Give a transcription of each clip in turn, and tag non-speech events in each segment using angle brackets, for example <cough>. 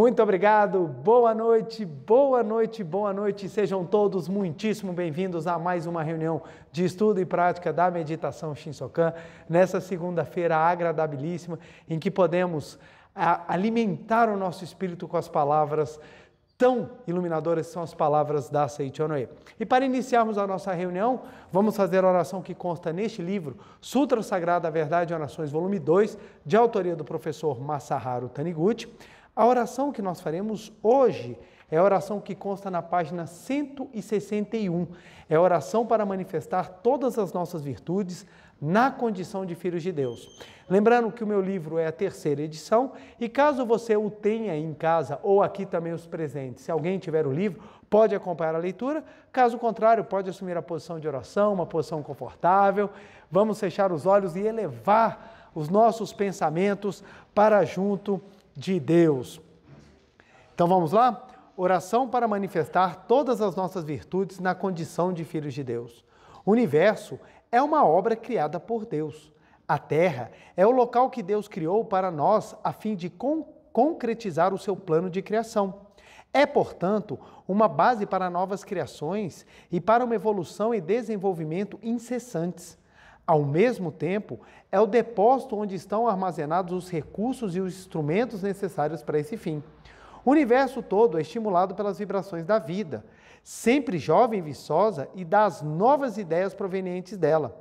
Muito obrigado, boa noite, boa noite, boa noite. Sejam todos muitíssimo bem-vindos a mais uma reunião de estudo e prática da meditação Shinsokan, nessa segunda-feira agradabilíssima, em que podemos alimentar o nosso espírito com as palavras tão iluminadoras são as palavras da Seichonoe. E para iniciarmos a nossa reunião, vamos fazer a oração que consta neste livro, Sutra Sagrada Verdade e Orações, volume 2, de autoria do professor Masaharu Taniguchi. A oração que nós faremos hoje é a oração que consta na página 161. É a oração para manifestar todas as nossas virtudes na condição de filhos de Deus. Lembrando que o meu livro é a terceira edição e caso você o tenha em casa ou aqui também os presentes, se alguém tiver o livro, pode acompanhar a leitura. Caso contrário, pode assumir a posição de oração, uma posição confortável. Vamos fechar os olhos e elevar os nossos pensamentos para junto de Deus. Então vamos lá? Oração para manifestar todas as nossas virtudes na condição de filhos de Deus. O universo é uma obra criada por Deus. A Terra é o local que Deus criou para nós a fim de con concretizar o seu plano de criação. É, portanto, uma base para novas criações e para uma evolução e desenvolvimento incessantes. Ao mesmo tempo, é o depósito onde estão armazenados os recursos e os instrumentos necessários para esse fim. O universo todo é estimulado pelas vibrações da vida, sempre jovem e viçosa e das novas ideias provenientes dela.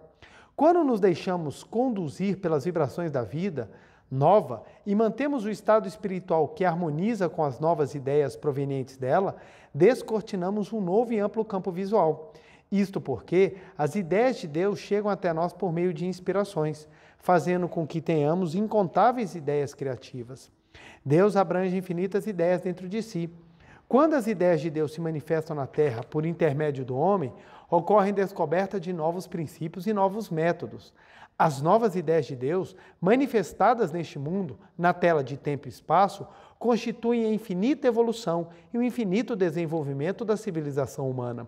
Quando nos deixamos conduzir pelas vibrações da vida nova e mantemos o estado espiritual que harmoniza com as novas ideias provenientes dela, descortinamos um novo e amplo campo visual isto porque as ideias de Deus chegam até nós por meio de inspirações, fazendo com que tenhamos incontáveis ideias criativas. Deus abrange infinitas ideias dentro de si. Quando as ideias de Deus se manifestam na Terra por intermédio do homem, ocorre descoberta de novos princípios e novos métodos. As novas ideias de Deus, manifestadas neste mundo, na tela de tempo e espaço, constituem a infinita evolução e o infinito desenvolvimento da civilização humana.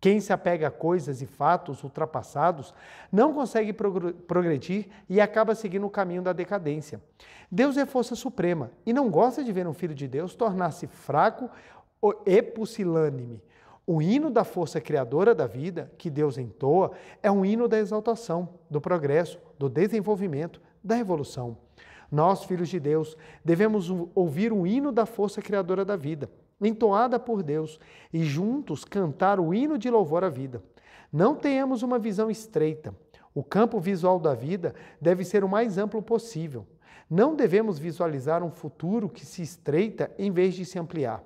Quem se apega a coisas e fatos ultrapassados não consegue progredir e acaba seguindo o caminho da decadência. Deus é força suprema e não gosta de ver um filho de Deus tornar-se fraco e pusilânime. O hino da força criadora da vida, que Deus entoa, é um hino da exaltação, do progresso, do desenvolvimento, da evolução. Nós, filhos de Deus, devemos ouvir o hino da força criadora da vida entoada por Deus, e juntos cantar o hino de louvor à vida. Não tenhamos uma visão estreita. O campo visual da vida deve ser o mais amplo possível. Não devemos visualizar um futuro que se estreita em vez de se ampliar.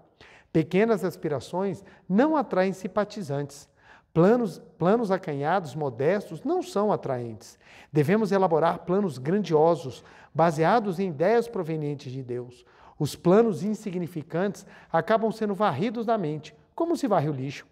Pequenas aspirações não atraem simpatizantes. Planos, planos acanhados, modestos, não são atraentes. Devemos elaborar planos grandiosos, baseados em ideias provenientes de Deus. Os planos insignificantes acabam sendo varridos da mente, como se varre o lixo.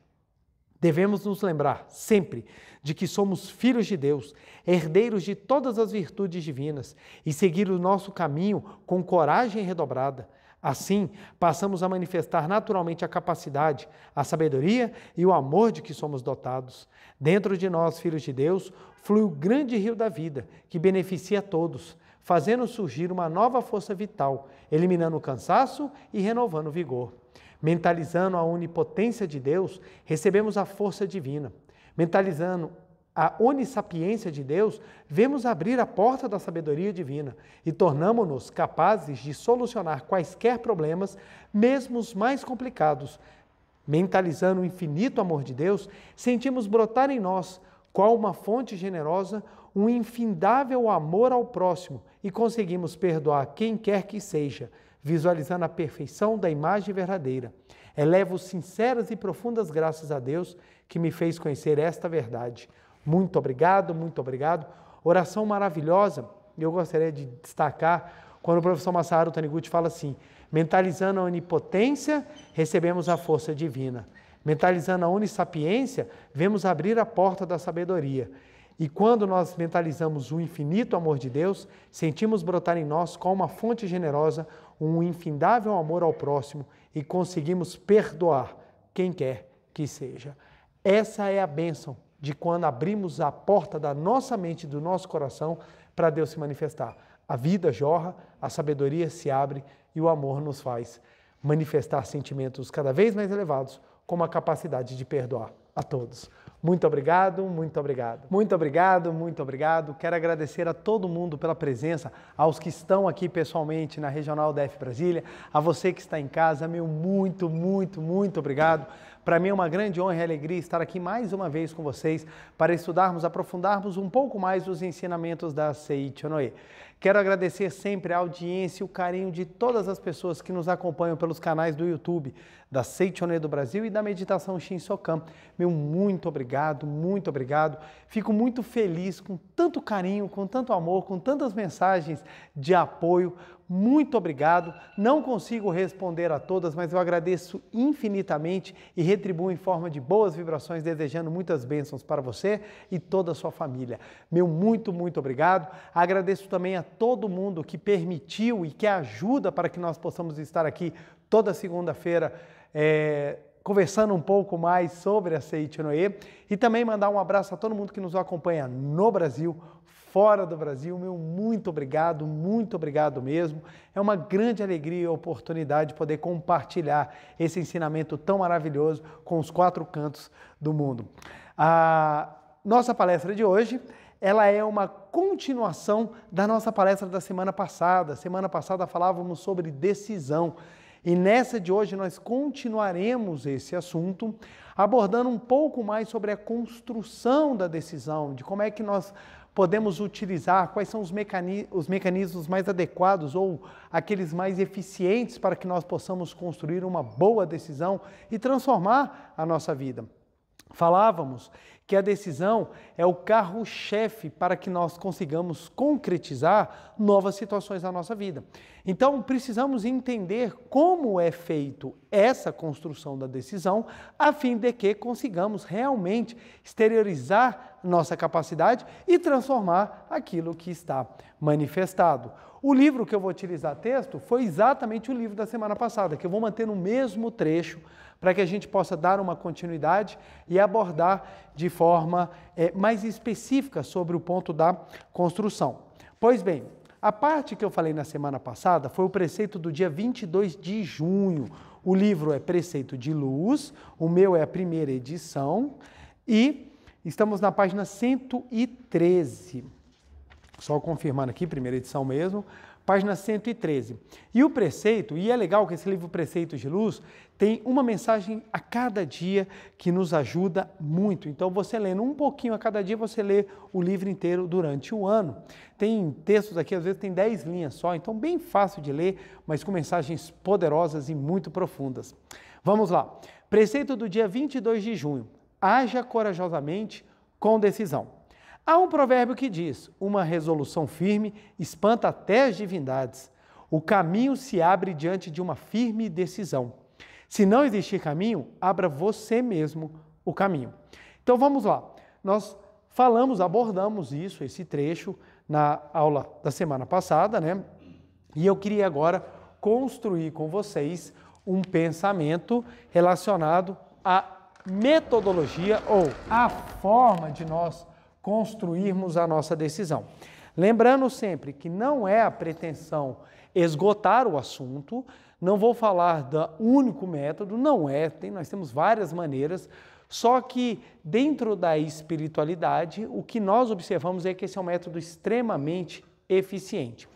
Devemos nos lembrar sempre de que somos filhos de Deus, herdeiros de todas as virtudes divinas e seguir o nosso caminho com coragem redobrada. Assim, passamos a manifestar naturalmente a capacidade, a sabedoria e o amor de que somos dotados. Dentro de nós, filhos de Deus, flui o grande rio da vida que beneficia a todos fazendo surgir uma nova força vital, eliminando o cansaço e renovando o vigor. Mentalizando a onipotência de Deus, recebemos a força divina. Mentalizando a onisapiência de Deus, vemos abrir a porta da sabedoria divina e tornamos-nos capazes de solucionar quaisquer problemas, mesmo os mais complicados. Mentalizando o infinito amor de Deus, sentimos brotar em nós, qual uma fonte generosa, um infindável amor ao próximo e conseguimos perdoar quem quer que seja, visualizando a perfeição da imagem verdadeira. Elevo sinceras e profundas graças a Deus que me fez conhecer esta verdade. Muito obrigado, muito obrigado. Oração maravilhosa. Eu gostaria de destacar quando o professor Massaro Taniguchi fala assim: mentalizando a onipotência, recebemos a força divina. Mentalizando a Onisapiência, vemos abrir a porta da sabedoria. E quando nós mentalizamos o infinito amor de Deus, sentimos brotar em nós, com uma fonte generosa, um infindável amor ao próximo e conseguimos perdoar quem quer que seja. Essa é a bênção de quando abrimos a porta da nossa mente, do nosso coração, para Deus se manifestar. A vida jorra, a sabedoria se abre e o amor nos faz manifestar sentimentos cada vez mais elevados, como a capacidade de perdoar a todos. Muito obrigado, muito obrigado. Muito obrigado, muito obrigado. Quero agradecer a todo mundo pela presença, aos que estão aqui pessoalmente na Regional DF Brasília, a você que está em casa, meu muito, muito, muito obrigado. Para mim é uma grande honra e alegria estar aqui mais uma vez com vocês para estudarmos, aprofundarmos um pouco mais os ensinamentos da Seiichi Onoe. Quero agradecer sempre a audiência e o carinho de todas as pessoas que nos acompanham pelos canais do YouTube da Seiichi Onoe do Brasil e da Meditação Shinsokan. Meu muito obrigado, muito obrigado. Fico muito feliz com tanto carinho, com tanto amor, com tantas mensagens de apoio muito obrigado. Não consigo responder a todas, mas eu agradeço infinitamente e retribuo em forma de boas vibrações, desejando muitas bênçãos para você e toda a sua família. Meu muito, muito obrigado. Agradeço também a todo mundo que permitiu e que ajuda para que nós possamos estar aqui toda segunda-feira. É conversando um pouco mais sobre a Noé e também mandar um abraço a todo mundo que nos acompanha no Brasil, fora do Brasil, meu muito obrigado, muito obrigado mesmo. É uma grande alegria e oportunidade poder compartilhar esse ensinamento tão maravilhoso com os quatro cantos do mundo. A nossa palestra de hoje, ela é uma continuação da nossa palestra da semana passada. Semana passada falávamos sobre decisão. E nessa de hoje nós continuaremos esse assunto, abordando um pouco mais sobre a construção da decisão, de como é que nós podemos utilizar, quais são os, mecanismos, os mecanismos mais adequados ou aqueles mais eficientes para que nós possamos construir uma boa decisão e transformar a nossa vida. Falávamos que a decisão é o carro-chefe para que nós consigamos concretizar novas situações na nossa vida. Então, precisamos entender como é feito essa construção da decisão, a fim de que consigamos realmente exteriorizar nossa capacidade e transformar aquilo que está manifestado. O livro que eu vou utilizar texto foi exatamente o livro da semana passada, que eu vou manter no mesmo trecho para que a gente possa dar uma continuidade e abordar de forma é, mais específica sobre o ponto da construção. Pois bem, a parte que eu falei na semana passada foi o preceito do dia 22 de junho. O livro é Preceito de Luz, o meu é a primeira edição e estamos na página 113. Só confirmando aqui, primeira edição mesmo página 113. E o preceito, e é legal que esse livro Preceitos de Luz tem uma mensagem a cada dia que nos ajuda muito. Então, você lendo um pouquinho a cada dia, você lê o livro inteiro durante o ano. Tem textos aqui, às vezes tem 10 linhas só, então bem fácil de ler, mas com mensagens poderosas e muito profundas. Vamos lá. Preceito do dia 22 de junho. Haja corajosamente com decisão. Há um provérbio que diz: uma resolução firme espanta até as divindades. O caminho se abre diante de uma firme decisão. Se não existir caminho, abra você mesmo o caminho. Então vamos lá. Nós falamos, abordamos isso, esse trecho, na aula da semana passada, né? E eu queria agora construir com vocês um pensamento relacionado à metodologia ou à forma de nós construirmos a nossa decisão. Lembrando sempre que não é a pretensão esgotar o assunto, não vou falar do único método, não é, tem, nós temos várias maneiras, só que dentro da espiritualidade, o que nós observamos é que esse é um método extremamente eficiente.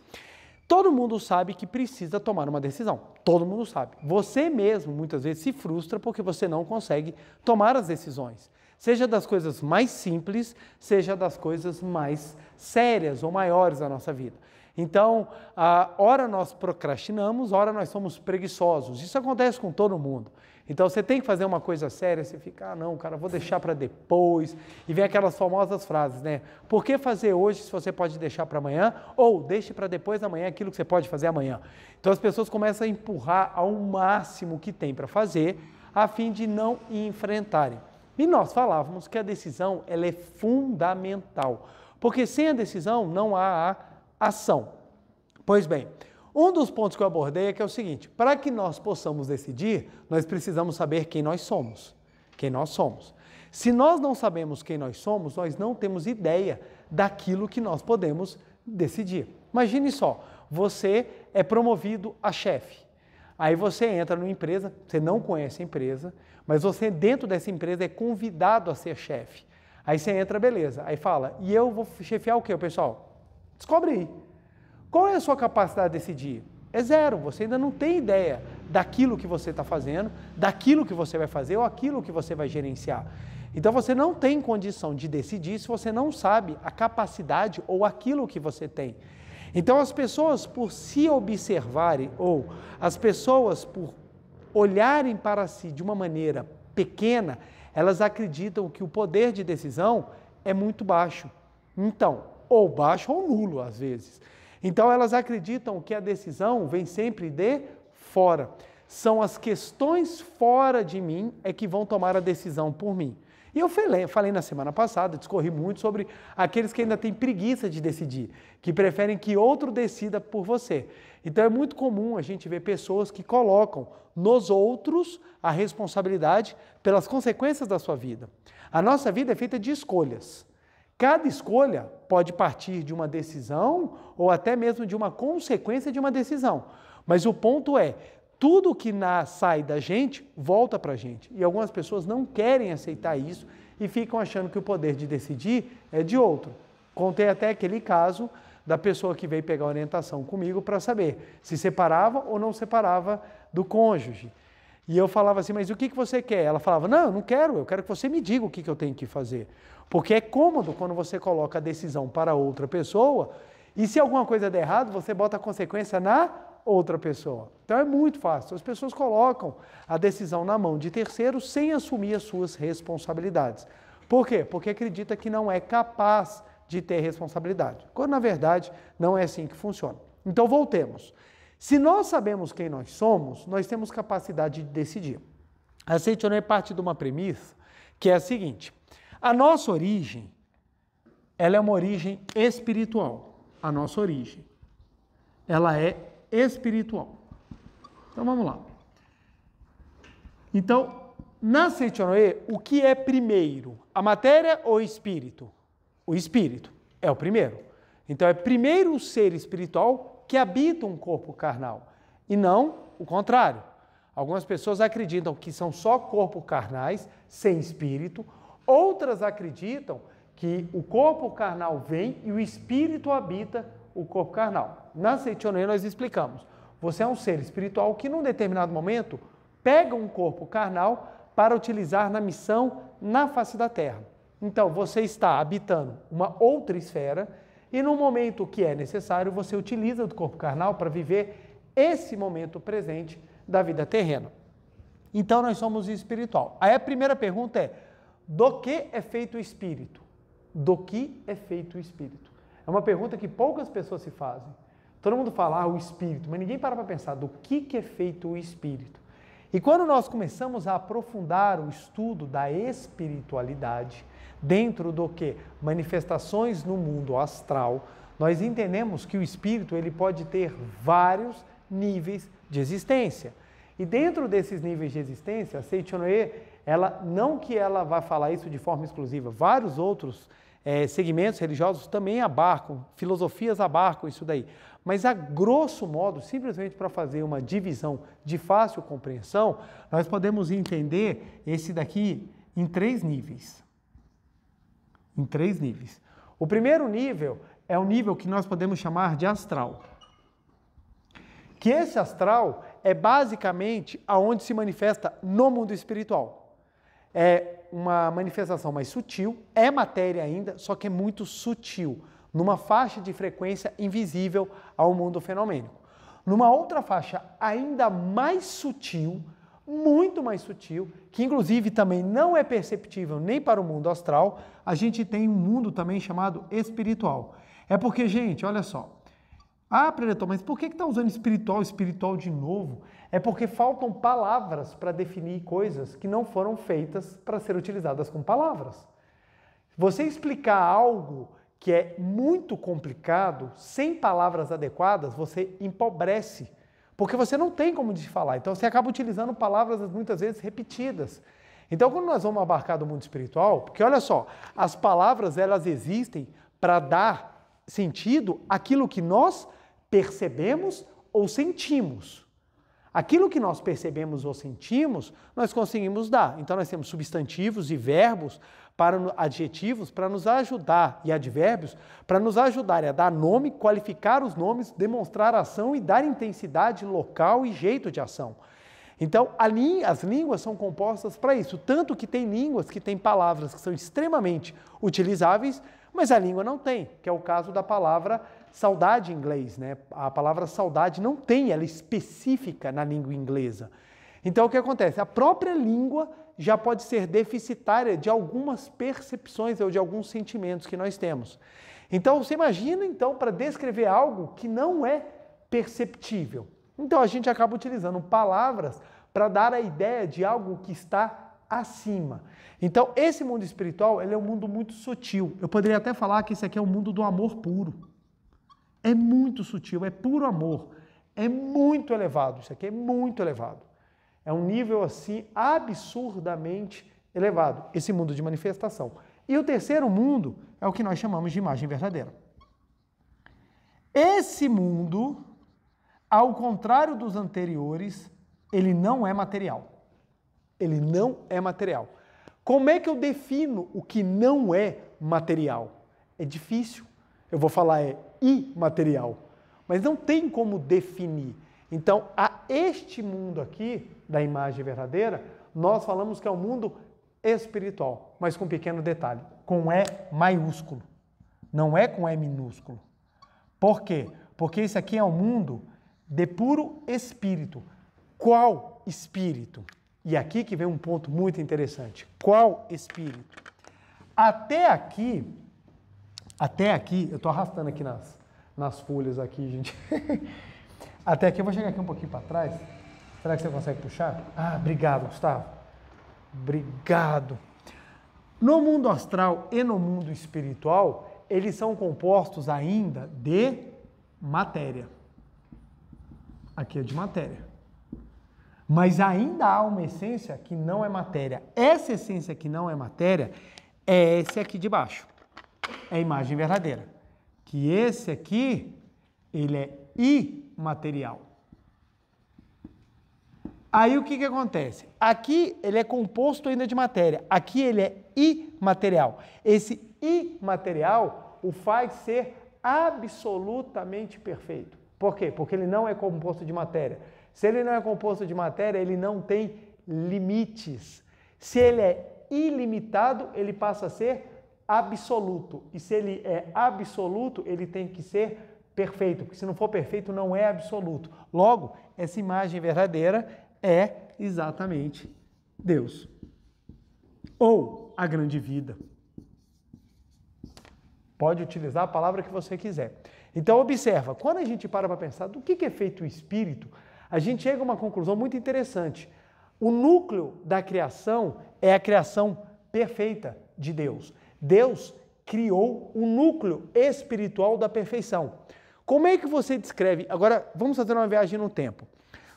Todo mundo sabe que precisa tomar uma decisão. Todo mundo sabe. Você mesmo muitas vezes se frustra porque você não consegue tomar as decisões seja das coisas mais simples, seja das coisas mais sérias ou maiores da nossa vida. Então, a, nós procrastinamos, hora nós somos preguiçosos. Isso acontece com todo mundo. Então você tem que fazer uma coisa séria, você fica, ah, não, cara, vou deixar para depois. E vem aquelas famosas frases, né? Por que fazer hoje se você pode deixar para amanhã? Ou deixe para depois da manhã aquilo que você pode fazer amanhã. Então as pessoas começam a empurrar ao máximo que tem para fazer, a fim de não enfrentarem. E nós falávamos que a decisão ela é fundamental, porque sem a decisão não há a ação. Pois bem, um dos pontos que eu abordei é que é o seguinte: para que nós possamos decidir, nós precisamos saber quem nós somos. Quem nós somos. Se nós não sabemos quem nós somos, nós não temos ideia daquilo que nós podemos decidir. Imagine só, você é promovido a chefe. Aí você entra numa empresa, você não conhece a empresa, mas você, dentro dessa empresa, é convidado a ser chefe. Aí você entra, beleza. Aí fala, e eu vou chefiar o quê, pessoal? Descobre aí. Qual é a sua capacidade de decidir? É zero, você ainda não tem ideia daquilo que você está fazendo, daquilo que você vai fazer ou aquilo que você vai gerenciar. Então você não tem condição de decidir se você não sabe a capacidade ou aquilo que você tem. Então as pessoas por se observarem ou as pessoas por olharem para si de uma maneira pequena, elas acreditam que o poder de decisão é muito baixo. Então, ou baixo ou nulo, às vezes. Então, elas acreditam que a decisão vem sempre de fora. São as questões fora de mim é que vão tomar a decisão por mim. E eu falei, falei na semana passada, discorri muito sobre aqueles que ainda têm preguiça de decidir, que preferem que outro decida por você. Então é muito comum a gente ver pessoas que colocam nos outros a responsabilidade pelas consequências da sua vida. A nossa vida é feita de escolhas. Cada escolha pode partir de uma decisão ou até mesmo de uma consequência de uma decisão. Mas o ponto é, tudo que na, sai da gente volta para a gente. E algumas pessoas não querem aceitar isso e ficam achando que o poder de decidir é de outro. Contei até aquele caso da pessoa que veio pegar orientação comigo para saber se separava ou não separava do cônjuge. E eu falava assim, mas o que, que você quer? Ela falava, não, eu não quero, eu quero que você me diga o que, que eu tenho que fazer. Porque é cômodo quando você coloca a decisão para outra pessoa e se alguma coisa der errado, você bota a consequência na outra pessoa. Então é muito fácil. As pessoas colocam a decisão na mão de terceiros sem assumir as suas responsabilidades. Por quê? Porque acredita que não é capaz de ter responsabilidade. Quando na verdade não é assim que funciona. Então voltemos. Se nós sabemos quem nós somos, nós temos capacidade de decidir. A Seitonê parte de uma premissa que é a seguinte: a nossa origem ela é uma origem espiritual. A nossa origem ela é espiritual. Então vamos lá. Então, na Seitonê, o que é primeiro, a matéria ou o espírito? o espírito. É o primeiro. Então é primeiro o ser espiritual que habita um corpo carnal e não o contrário. Algumas pessoas acreditam que são só corpos carnais sem espírito, outras acreditam que o corpo carnal vem e o espírito habita o corpo carnal. Na Seitonei nós explicamos. Você é um ser espiritual que num determinado momento pega um corpo carnal para utilizar na missão na face da terra. Então, você está habitando uma outra esfera e no momento que é necessário, você utiliza do corpo carnal para viver esse momento presente da vida terrena. Então, nós somos espiritual. Aí a primeira pergunta é: do que é feito o espírito? Do que é feito o espírito? É uma pergunta que poucas pessoas se fazem. Todo mundo fala ah, o espírito, mas ninguém para para pensar do que, que é feito o espírito. E quando nós começamos a aprofundar o estudo da espiritualidade, dentro do que manifestações no mundo astral, nós entendemos que o espírito ele pode ter vários níveis de existência. E dentro desses níveis de existência, a Seichonoe, ela não que ela vai falar isso de forma exclusiva, vários outros é, segmentos religiosos também abarcam, filosofias abarcam isso daí. Mas, a grosso modo, simplesmente para fazer uma divisão de fácil compreensão, nós podemos entender esse daqui em três níveis. Em três níveis. O primeiro nível é o nível que nós podemos chamar de astral. Que esse astral é basicamente aonde se manifesta no mundo espiritual. É uma manifestação mais sutil, é matéria ainda, só que é muito sutil numa faixa de frequência invisível ao mundo fenomênico. Numa outra faixa ainda mais sutil, muito mais sutil, que inclusive também não é perceptível nem para o mundo astral, a gente tem um mundo também chamado espiritual. É porque, gente, olha só. Ah, preletor, mas por que está usando espiritual, espiritual de novo? É porque faltam palavras para definir coisas que não foram feitas para ser utilizadas com palavras. Você explicar algo que é muito complicado, sem palavras adequadas, você empobrece, porque você não tem como falar. Então você acaba utilizando palavras muitas vezes repetidas. Então quando nós vamos abarcar do mundo espiritual, porque olha só, as palavras elas existem para dar sentido àquilo que nós percebemos ou sentimos. Aquilo que nós percebemos ou sentimos, nós conseguimos dar. Então nós temos substantivos e verbos para adjetivos para nos ajudar e advérbios para nos ajudar a é dar nome, qualificar os nomes, demonstrar ação e dar intensidade local e jeito de ação. Então, as línguas são compostas para isso, tanto que tem línguas que têm palavras que são extremamente utilizáveis, mas a língua não tem, que é o caso da palavra saudade em inglês, né? A palavra saudade não tem, ela é específica na língua inglesa. Então, o que acontece? A própria língua já pode ser deficitária de algumas percepções ou de alguns sentimentos que nós temos. Então, você imagina, então, para descrever algo que não é perceptível. Então, a gente acaba utilizando palavras para dar a ideia de algo que está acima. Então, esse mundo espiritual ele é um mundo muito sutil. Eu poderia até falar que isso aqui é o um mundo do amor puro. É muito sutil, é puro amor. É muito elevado. Isso aqui é muito elevado. É um nível assim absurdamente elevado, esse mundo de manifestação. E o terceiro mundo é o que nós chamamos de imagem verdadeira. Esse mundo, ao contrário dos anteriores, ele não é material. Ele não é material. Como é que eu defino o que não é material? É difícil. Eu vou falar é imaterial, mas não tem como definir. Então, a este mundo aqui, da imagem verdadeira, nós falamos que é o um mundo espiritual, mas com um pequeno detalhe, com E maiúsculo, não é com E minúsculo. Por quê? Porque isso aqui é um mundo de puro espírito. Qual espírito? E aqui que vem um ponto muito interessante. Qual espírito? Até aqui, até aqui, eu estou arrastando aqui nas, nas folhas aqui, gente. <laughs> até aqui, eu vou chegar aqui um pouquinho para trás. Será que você consegue puxar? Ah, obrigado, Gustavo. Obrigado. No mundo astral e no mundo espiritual, eles são compostos ainda de matéria. Aqui é de matéria. Mas ainda há uma essência que não é matéria. Essa essência que não é matéria é esse aqui de baixo. É a imagem verdadeira. Que esse aqui, ele é imaterial. Aí o que, que acontece? Aqui ele é composto ainda de matéria, aqui ele é imaterial. Esse imaterial o faz ser absolutamente perfeito. Por quê? Porque ele não é composto de matéria. Se ele não é composto de matéria, ele não tem limites. Se ele é ilimitado, ele passa a ser absoluto. E se ele é absoluto, ele tem que ser perfeito, porque se não for perfeito, não é absoluto. Logo, essa imagem verdadeira é exatamente Deus. Ou a grande vida. Pode utilizar a palavra que você quiser. Então observa, quando a gente para para pensar do que é feito o espírito, a gente chega a uma conclusão muito interessante. O núcleo da criação é a criação perfeita de Deus. Deus criou o núcleo espiritual da perfeição. Como é que você descreve? Agora, vamos fazer uma viagem no tempo.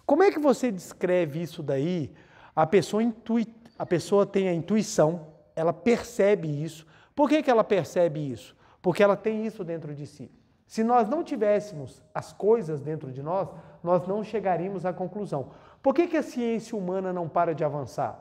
Como é que você descreve isso daí? A pessoa, intui, a pessoa tem a intuição, ela percebe isso. Por que, que ela percebe isso? Porque ela tem isso dentro de si. Se nós não tivéssemos as coisas dentro de nós, nós não chegaríamos à conclusão. Por que, que a ciência humana não para de avançar?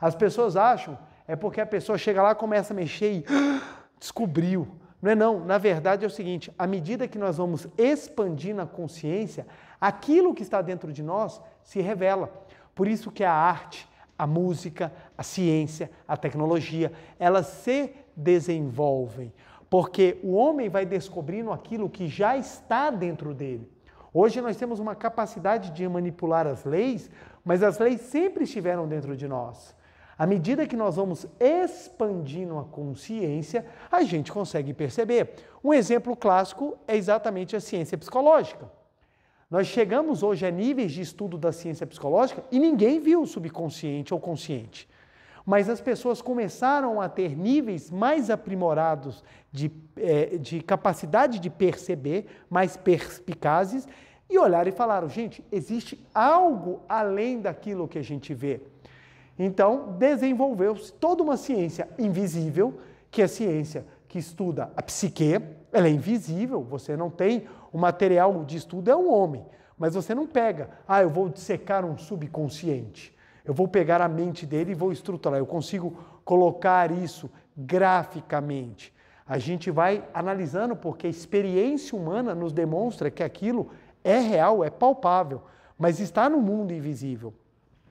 As pessoas acham é porque a pessoa chega lá, começa a mexer e ah, descobriu. Não é não, na verdade é o seguinte, à medida que nós vamos expandir a consciência, aquilo que está dentro de nós se revela. Por isso que a arte, a música, a ciência, a tecnologia, elas se desenvolvem, porque o homem vai descobrindo aquilo que já está dentro dele. Hoje nós temos uma capacidade de manipular as leis, mas as leis sempre estiveram dentro de nós. À medida que nós vamos expandindo a consciência, a gente consegue perceber. Um exemplo clássico é exatamente a ciência psicológica. Nós chegamos hoje a níveis de estudo da ciência psicológica e ninguém viu o subconsciente ou consciente. Mas as pessoas começaram a ter níveis mais aprimorados de, é, de capacidade de perceber, mais perspicazes, e olharam e falaram: gente, existe algo além daquilo que a gente vê. Então, desenvolveu-se toda uma ciência invisível, que é a ciência que estuda a psique, ela é invisível, você não tem o material de estudo é um homem, mas você não pega, ah, eu vou dissecar um subconsciente. Eu vou pegar a mente dele e vou estruturar. Eu consigo colocar isso graficamente. A gente vai analisando porque a experiência humana nos demonstra que aquilo é real, é palpável, mas está no mundo invisível.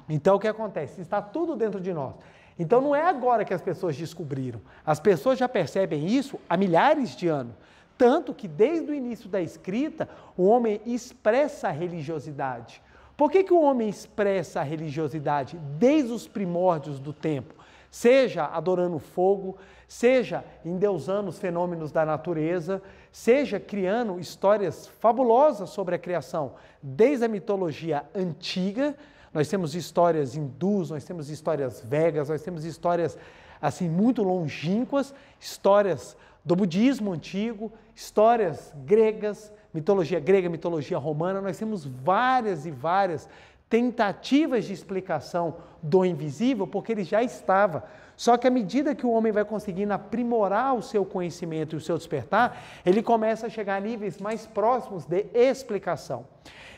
Então o que acontece? Está tudo dentro de nós. Então não é agora que as pessoas descobriram. As pessoas já percebem isso há milhares de anos. Tanto que desde o início da escrita, o homem expressa a religiosidade. Por que, que o homem expressa a religiosidade desde os primórdios do tempo? Seja adorando fogo, seja endeusando os fenômenos da natureza, seja criando histórias fabulosas sobre a criação. Desde a mitologia antiga, nós temos histórias hindus, nós temos histórias vegas, nós temos histórias assim muito longínquas, histórias do budismo antigo, histórias gregas, mitologia grega, mitologia romana, nós temos várias e várias tentativas de explicação do invisível, porque ele já estava. Só que à medida que o homem vai conseguindo aprimorar o seu conhecimento e o seu despertar, ele começa a chegar a níveis mais próximos de explicação.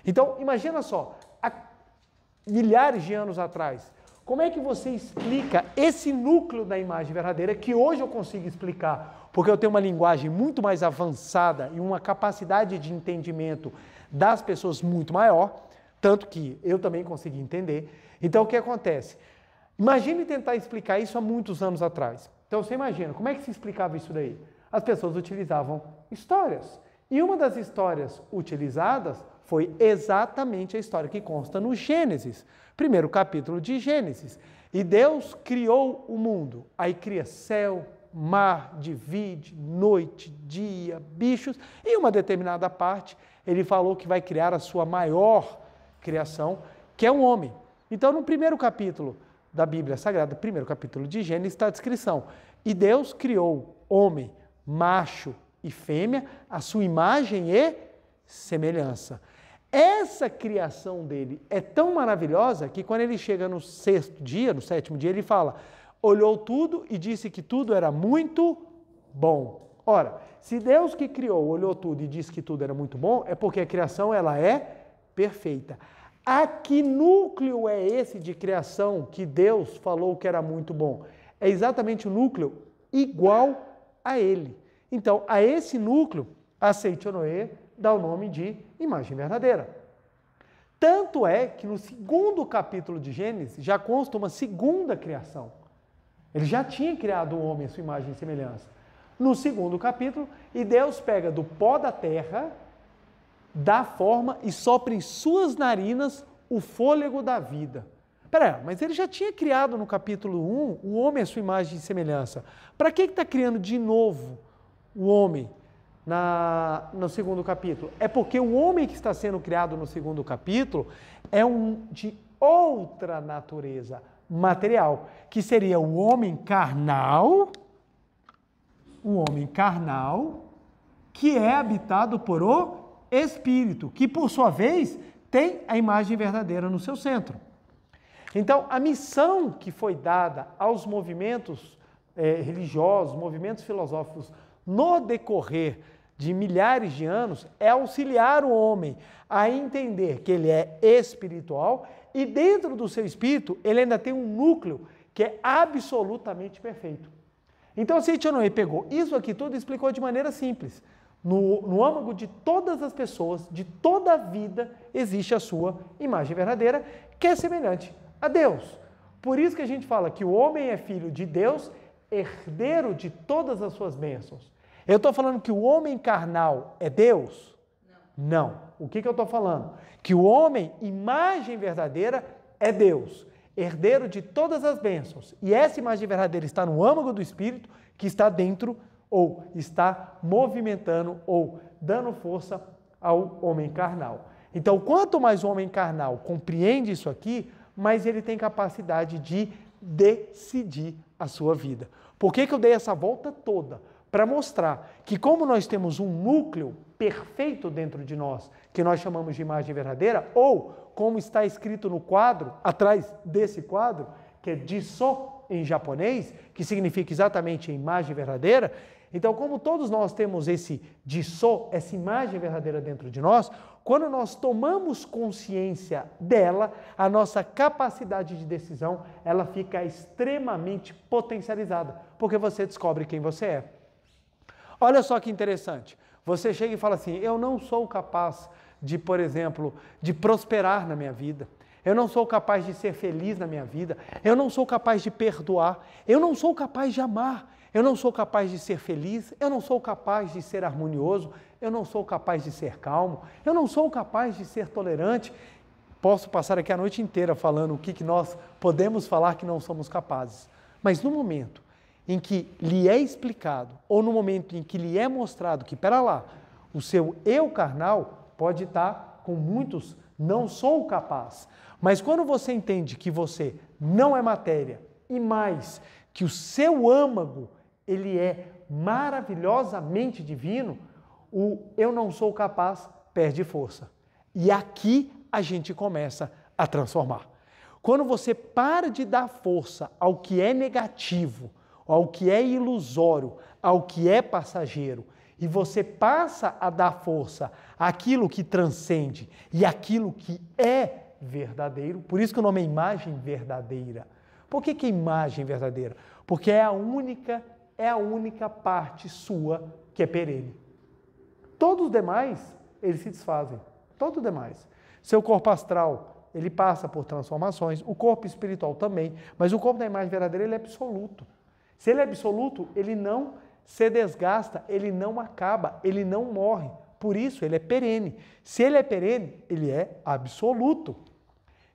Então, imagina só, há milhares de anos atrás, como é que você explica esse núcleo da imagem verdadeira que hoje eu consigo explicar porque eu tenho uma linguagem muito mais avançada e uma capacidade de entendimento das pessoas muito maior, tanto que eu também consegui entender. Então, o que acontece? Imagine tentar explicar isso há muitos anos atrás. Então, você imagina, como é que se explicava isso daí? As pessoas utilizavam histórias. E uma das histórias utilizadas foi exatamente a história que consta no Gênesis, primeiro capítulo de Gênesis. E Deus criou o mundo, aí cria céu, mar divide, noite, dia, bichos, e uma determinada parte ele falou que vai criar a sua maior criação, que é um homem. Então, no primeiro capítulo da Bíblia Sagrada, primeiro capítulo de Gênesis, está a descrição. E Deus criou homem, macho e fêmea, a sua imagem e semelhança. Essa criação dele é tão maravilhosa que quando ele chega no sexto dia, no sétimo dia, ele fala: olhou tudo e disse que tudo era muito bom. Ora, se Deus que criou olhou tudo e disse que tudo era muito bom, é porque a criação ela é perfeita. A que núcleo é esse de criação que Deus falou que era muito bom? É exatamente o núcleo igual a ele. Então, a esse núcleo, a Noé dá o nome de imagem verdadeira. Tanto é que no segundo capítulo de Gênesis já consta uma segunda criação. Ele já tinha criado o um homem à sua imagem e semelhança. No segundo capítulo, e Deus pega do pó da terra, dá forma e sopra em suas narinas o fôlego da vida. Pera, mas ele já tinha criado no capítulo 1 o homem à sua imagem e semelhança. Para que está criando de novo o homem na, no segundo capítulo? É porque o homem que está sendo criado no segundo capítulo é um de outra natureza, material, que seria o homem carnal, o homem carnal, que é habitado por o espírito, que por sua vez tem a imagem verdadeira no seu centro. Então, a missão que foi dada aos movimentos eh, religiosos, movimentos filosóficos, no decorrer de milhares de anos, é auxiliar o homem a entender que ele é espiritual e dentro do seu espírito, ele ainda tem um núcleo que é absolutamente perfeito. Então, se Itianoe pegou isso aqui tudo e explicou de maneira simples. No, no âmago de todas as pessoas, de toda a vida, existe a sua imagem verdadeira, que é semelhante a Deus. Por isso que a gente fala que o homem é filho de Deus, herdeiro de todas as suas bênçãos. Eu estou falando que o homem carnal é Deus? Não. Não. O que, que eu estou falando? Que o homem, imagem verdadeira, é Deus, herdeiro de todas as bênçãos. E essa imagem verdadeira está no âmago do Espírito, que está dentro ou está movimentando ou dando força ao homem carnal. Então, quanto mais o homem carnal compreende isso aqui, mais ele tem capacidade de decidir a sua vida. Por que, que eu dei essa volta toda? Para mostrar que, como nós temos um núcleo perfeito dentro de nós, que nós chamamos de imagem verdadeira, ou, como está escrito no quadro, atrás desse quadro, que é Jiso em japonês, que significa exatamente imagem verdadeira. Então, como todos nós temos esse Jiso, essa imagem verdadeira dentro de nós, quando nós tomamos consciência dela, a nossa capacidade de decisão, ela fica extremamente potencializada, porque você descobre quem você é. Olha só que interessante. Você chega e fala assim: eu não sou capaz de, por exemplo, de prosperar na minha vida. Eu não sou capaz de ser feliz na minha vida. Eu não sou capaz de perdoar. Eu não sou capaz de amar. Eu não sou capaz de ser feliz. Eu não sou capaz de ser harmonioso. Eu não sou capaz de ser calmo. Eu não sou capaz de ser tolerante. Posso passar aqui a noite inteira falando o que, que nós podemos falar que não somos capazes. Mas no momento em que lhe é explicado, ou no momento em que lhe é mostrado que, pera lá, o seu eu carnal pode estar com muitos, não sou capaz. Mas quando você entende que você não é matéria e mais que o seu âmago ele é maravilhosamente divino, o eu não sou capaz perde força. E aqui a gente começa a transformar. Quando você para de dar força ao que é negativo, ao que é ilusório, ao que é passageiro, e você passa a dar força àquilo que transcende e àquilo que é verdadeiro. Por isso que o nome é imagem verdadeira. Por que, que é imagem verdadeira? Porque é a única, é a única parte sua que é perene. Todos os demais, eles se desfazem. Todos os demais. Seu corpo astral, ele passa por transformações, o corpo espiritual também, mas o corpo da imagem verdadeira ele é absoluto. Se ele é absoluto, ele não se desgasta, ele não acaba, ele não morre. Por isso, ele é perene. Se ele é perene, ele é absoluto.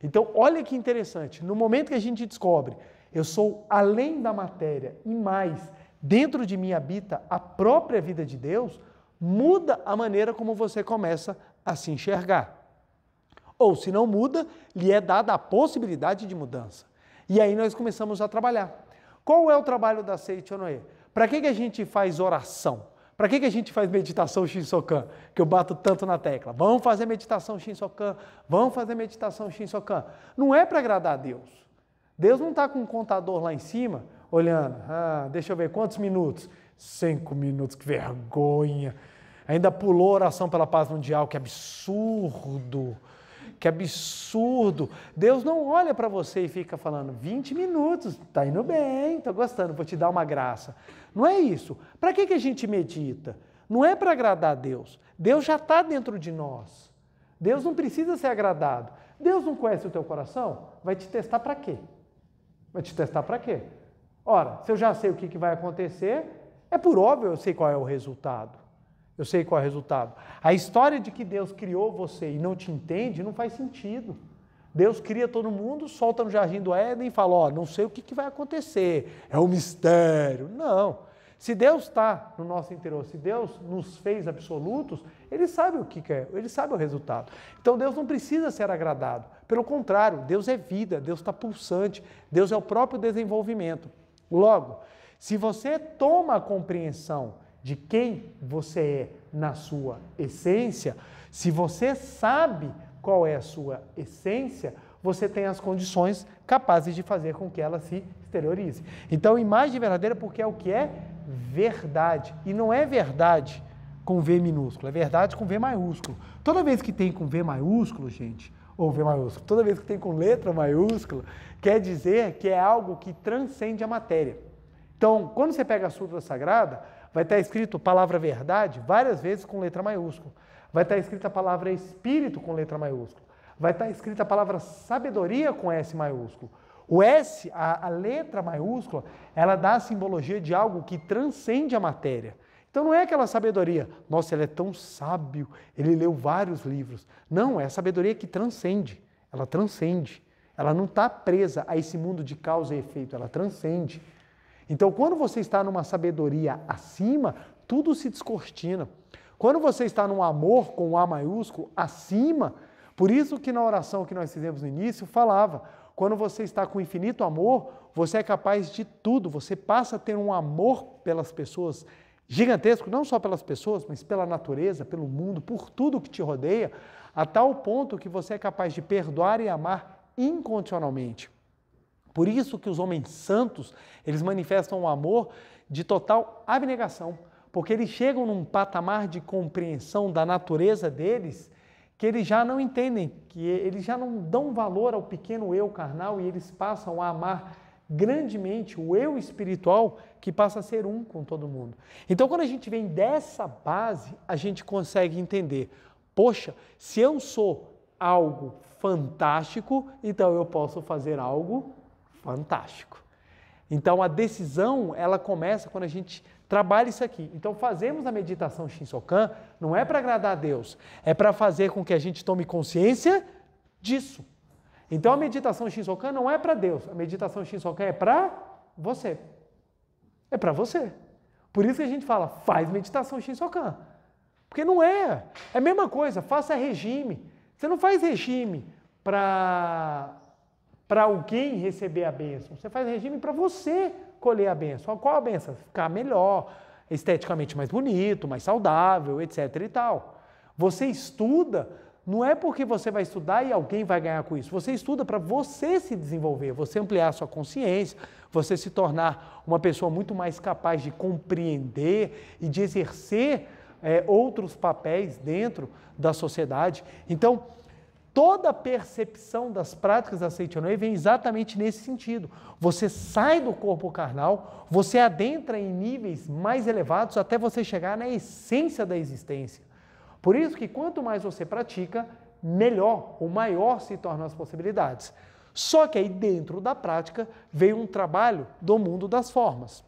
Então, olha que interessante. No momento que a gente descobre, eu sou além da matéria e mais, dentro de mim habita a própria vida de Deus, muda a maneira como você começa a se enxergar. Ou, se não muda, lhe é dada a possibilidade de mudança. E aí nós começamos a trabalhar. Qual é o trabalho da Seichonoe? Para que, que a gente faz oração? Para que, que a gente faz meditação Shinsokan? Que eu bato tanto na tecla. Vamos fazer meditação Shinsokan, vamos fazer meditação Shinsokan. Não é para agradar a Deus. Deus não está com um contador lá em cima, olhando, ah, deixa eu ver quantos minutos. Cinco minutos, que vergonha. Ainda pulou a oração pela paz mundial, que absurdo que absurdo. Deus não olha para você e fica falando 20 minutos, tá indo bem, tá gostando, vou te dar uma graça. Não é isso. Para que, que a gente medita? Não é para agradar a Deus. Deus já está dentro de nós. Deus não precisa ser agradado. Deus não conhece o teu coração? Vai te testar para quê? Vai te testar para quê? Ora, se eu já sei o que, que vai acontecer, é por óbvio eu sei qual é o resultado. Eu sei qual é o resultado. A história de que Deus criou você e não te entende não faz sentido. Deus cria todo mundo, solta no jardim do Éden e fala: Ó, oh, não sei o que, que vai acontecer, é um mistério. Não. Se Deus está no nosso interior, se Deus nos fez absolutos, Ele sabe o que quer, é, Ele sabe o resultado. Então Deus não precisa ser agradado. Pelo contrário, Deus é vida, Deus está pulsante, Deus é o próprio desenvolvimento. Logo, se você toma a compreensão de quem você é na sua essência, se você sabe qual é a sua essência, você tem as condições capazes de fazer com que ela se exteriorize. Então, imagem verdadeira, porque é o que é verdade. E não é verdade com V minúsculo, é verdade com V maiúsculo. Toda vez que tem com V maiúsculo, gente, ou V maiúsculo, toda vez que tem com letra maiúscula, quer dizer que é algo que transcende a matéria. Então, quando você pega a Sutra Sagrada, Vai estar escrito palavra verdade várias vezes com letra maiúscula. Vai estar escrita a palavra espírito com letra maiúscula. Vai estar escrita a palavra sabedoria com S maiúsculo. O S, a, a letra maiúscula, ela dá a simbologia de algo que transcende a matéria. Então não é aquela sabedoria, nossa, ele é tão sábio, ele leu vários livros. Não, é a sabedoria que transcende. Ela transcende. Ela não está presa a esse mundo de causa e efeito, ela transcende. Então, quando você está numa sabedoria acima, tudo se descortina. Quando você está num amor com um A maiúsculo, acima, por isso que na oração que nós fizemos no início falava, quando você está com infinito amor, você é capaz de tudo, você passa a ter um amor pelas pessoas gigantesco, não só pelas pessoas, mas pela natureza, pelo mundo, por tudo que te rodeia, a tal ponto que você é capaz de perdoar e amar incondicionalmente. Por isso que os homens santos, eles manifestam um amor de total abnegação, porque eles chegam num patamar de compreensão da natureza deles que eles já não entendem, que eles já não dão valor ao pequeno eu carnal e eles passam a amar grandemente o eu espiritual que passa a ser um com todo mundo. Então, quando a gente vem dessa base, a gente consegue entender: poxa, se eu sou algo fantástico, então eu posso fazer algo Fantástico. Então a decisão, ela começa quando a gente trabalha isso aqui. Então fazemos a meditação Shinsokan não é para agradar a Deus, é para fazer com que a gente tome consciência disso. Então a meditação Shinsokan não é para Deus, a meditação Shinsokan é para você. É para você. Por isso que a gente fala, faz meditação Shinsokan. Porque não é. É a mesma coisa, faça regime. Você não faz regime para para alguém receber a bênção. Você faz regime para você colher a bênção. Qual a bênção? Ficar melhor, esteticamente mais bonito, mais saudável, etc e tal. Você estuda, não é porque você vai estudar e alguém vai ganhar com isso. Você estuda para você se desenvolver, você ampliar a sua consciência, você se tornar uma pessoa muito mais capaz de compreender e de exercer é, outros papéis dentro da sociedade. Então, Toda a percepção das práticas da Seitonei vem exatamente nesse sentido. Você sai do corpo carnal, você adentra em níveis mais elevados até você chegar na essência da existência. Por isso que quanto mais você pratica, melhor ou maior se tornam as possibilidades. Só que aí dentro da prática veio um trabalho do mundo das formas.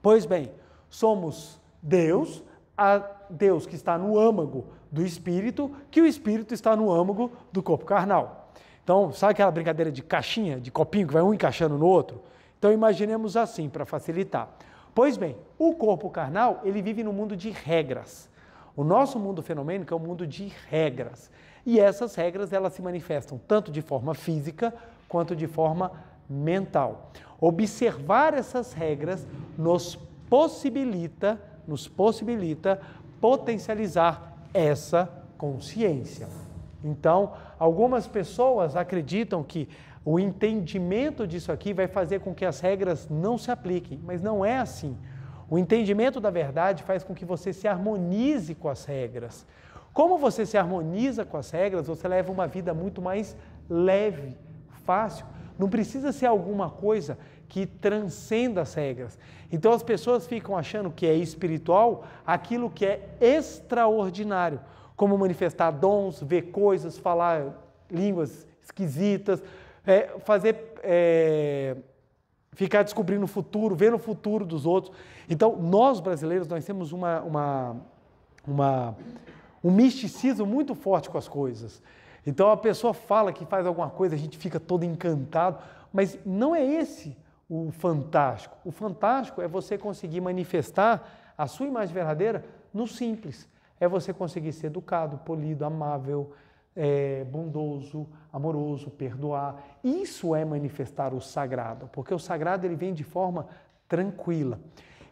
Pois bem, somos Deus, a Deus que está no âmago do espírito, que o espírito está no âmago do corpo carnal. Então, sabe aquela brincadeira de caixinha, de copinho que vai um encaixando no outro? Então, imaginemos assim para facilitar. Pois bem, o corpo carnal, ele vive no mundo de regras. O nosso mundo fenomênico é um mundo de regras. E essas regras, elas se manifestam tanto de forma física quanto de forma mental. Observar essas regras nos possibilita, nos possibilita potencializar essa consciência. Então, algumas pessoas acreditam que o entendimento disso aqui vai fazer com que as regras não se apliquem, mas não é assim. O entendimento da verdade faz com que você se harmonize com as regras. Como você se harmoniza com as regras, você leva uma vida muito mais leve, fácil. Não precisa ser alguma coisa que transcenda as regras. Então as pessoas ficam achando que é espiritual aquilo que é extraordinário, como manifestar dons, ver coisas, falar línguas esquisitas, é, fazer é, ficar descobrindo o futuro, vendo o futuro dos outros. Então nós brasileiros nós temos uma, uma, uma um misticismo muito forte com as coisas. Então a pessoa fala que faz alguma coisa, a gente fica todo encantado, mas não é esse o fantástico? O fantástico é você conseguir manifestar a sua imagem verdadeira no simples. É você conseguir ser educado, polido, amável, é, bondoso, amoroso, perdoar. Isso é manifestar o sagrado, porque o sagrado ele vem de forma tranquila.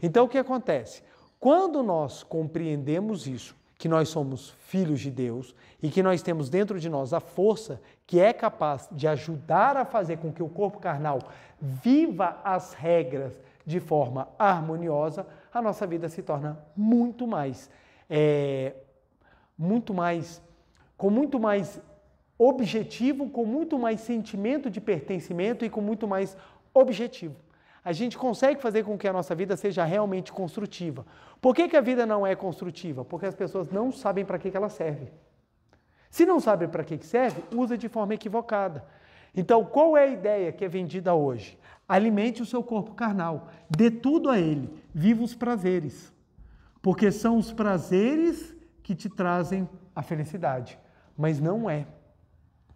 Então o que acontece? Quando nós compreendemos isso que nós somos filhos de Deus e que nós temos dentro de nós a força que é capaz de ajudar a fazer com que o corpo carnal viva as regras de forma harmoniosa, a nossa vida se torna muito mais, é, muito mais, com muito mais objetivo, com muito mais sentimento de pertencimento e com muito mais objetivo a gente consegue fazer com que a nossa vida seja realmente construtiva. Por que, que a vida não é construtiva? Porque as pessoas não sabem para que, que ela serve. Se não sabe para que, que serve, usa de forma equivocada. Então, qual é a ideia que é vendida hoje? Alimente o seu corpo carnal, dê tudo a ele, viva os prazeres, porque são os prazeres que te trazem a felicidade. Mas não é,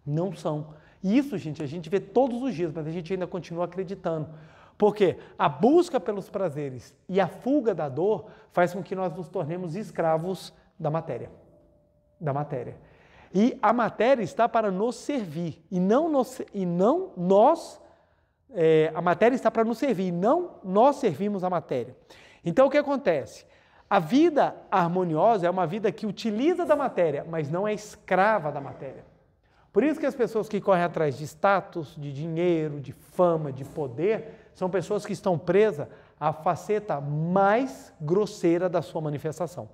não são. Isso, gente, a gente vê todos os dias, mas a gente ainda continua acreditando. Porque a busca pelos prazeres e a fuga da dor faz com que nós nos tornemos escravos da matéria. Da matéria. E a matéria está para nos servir e não, nos, e não nós. É, a matéria está para nos servir, e não nós servimos a matéria. Então o que acontece? A vida harmoniosa é uma vida que utiliza da matéria, mas não é escrava da matéria. Por isso que as pessoas que correm atrás de status, de dinheiro, de fama, de poder, são pessoas que estão presas à faceta mais grosseira da sua manifestação.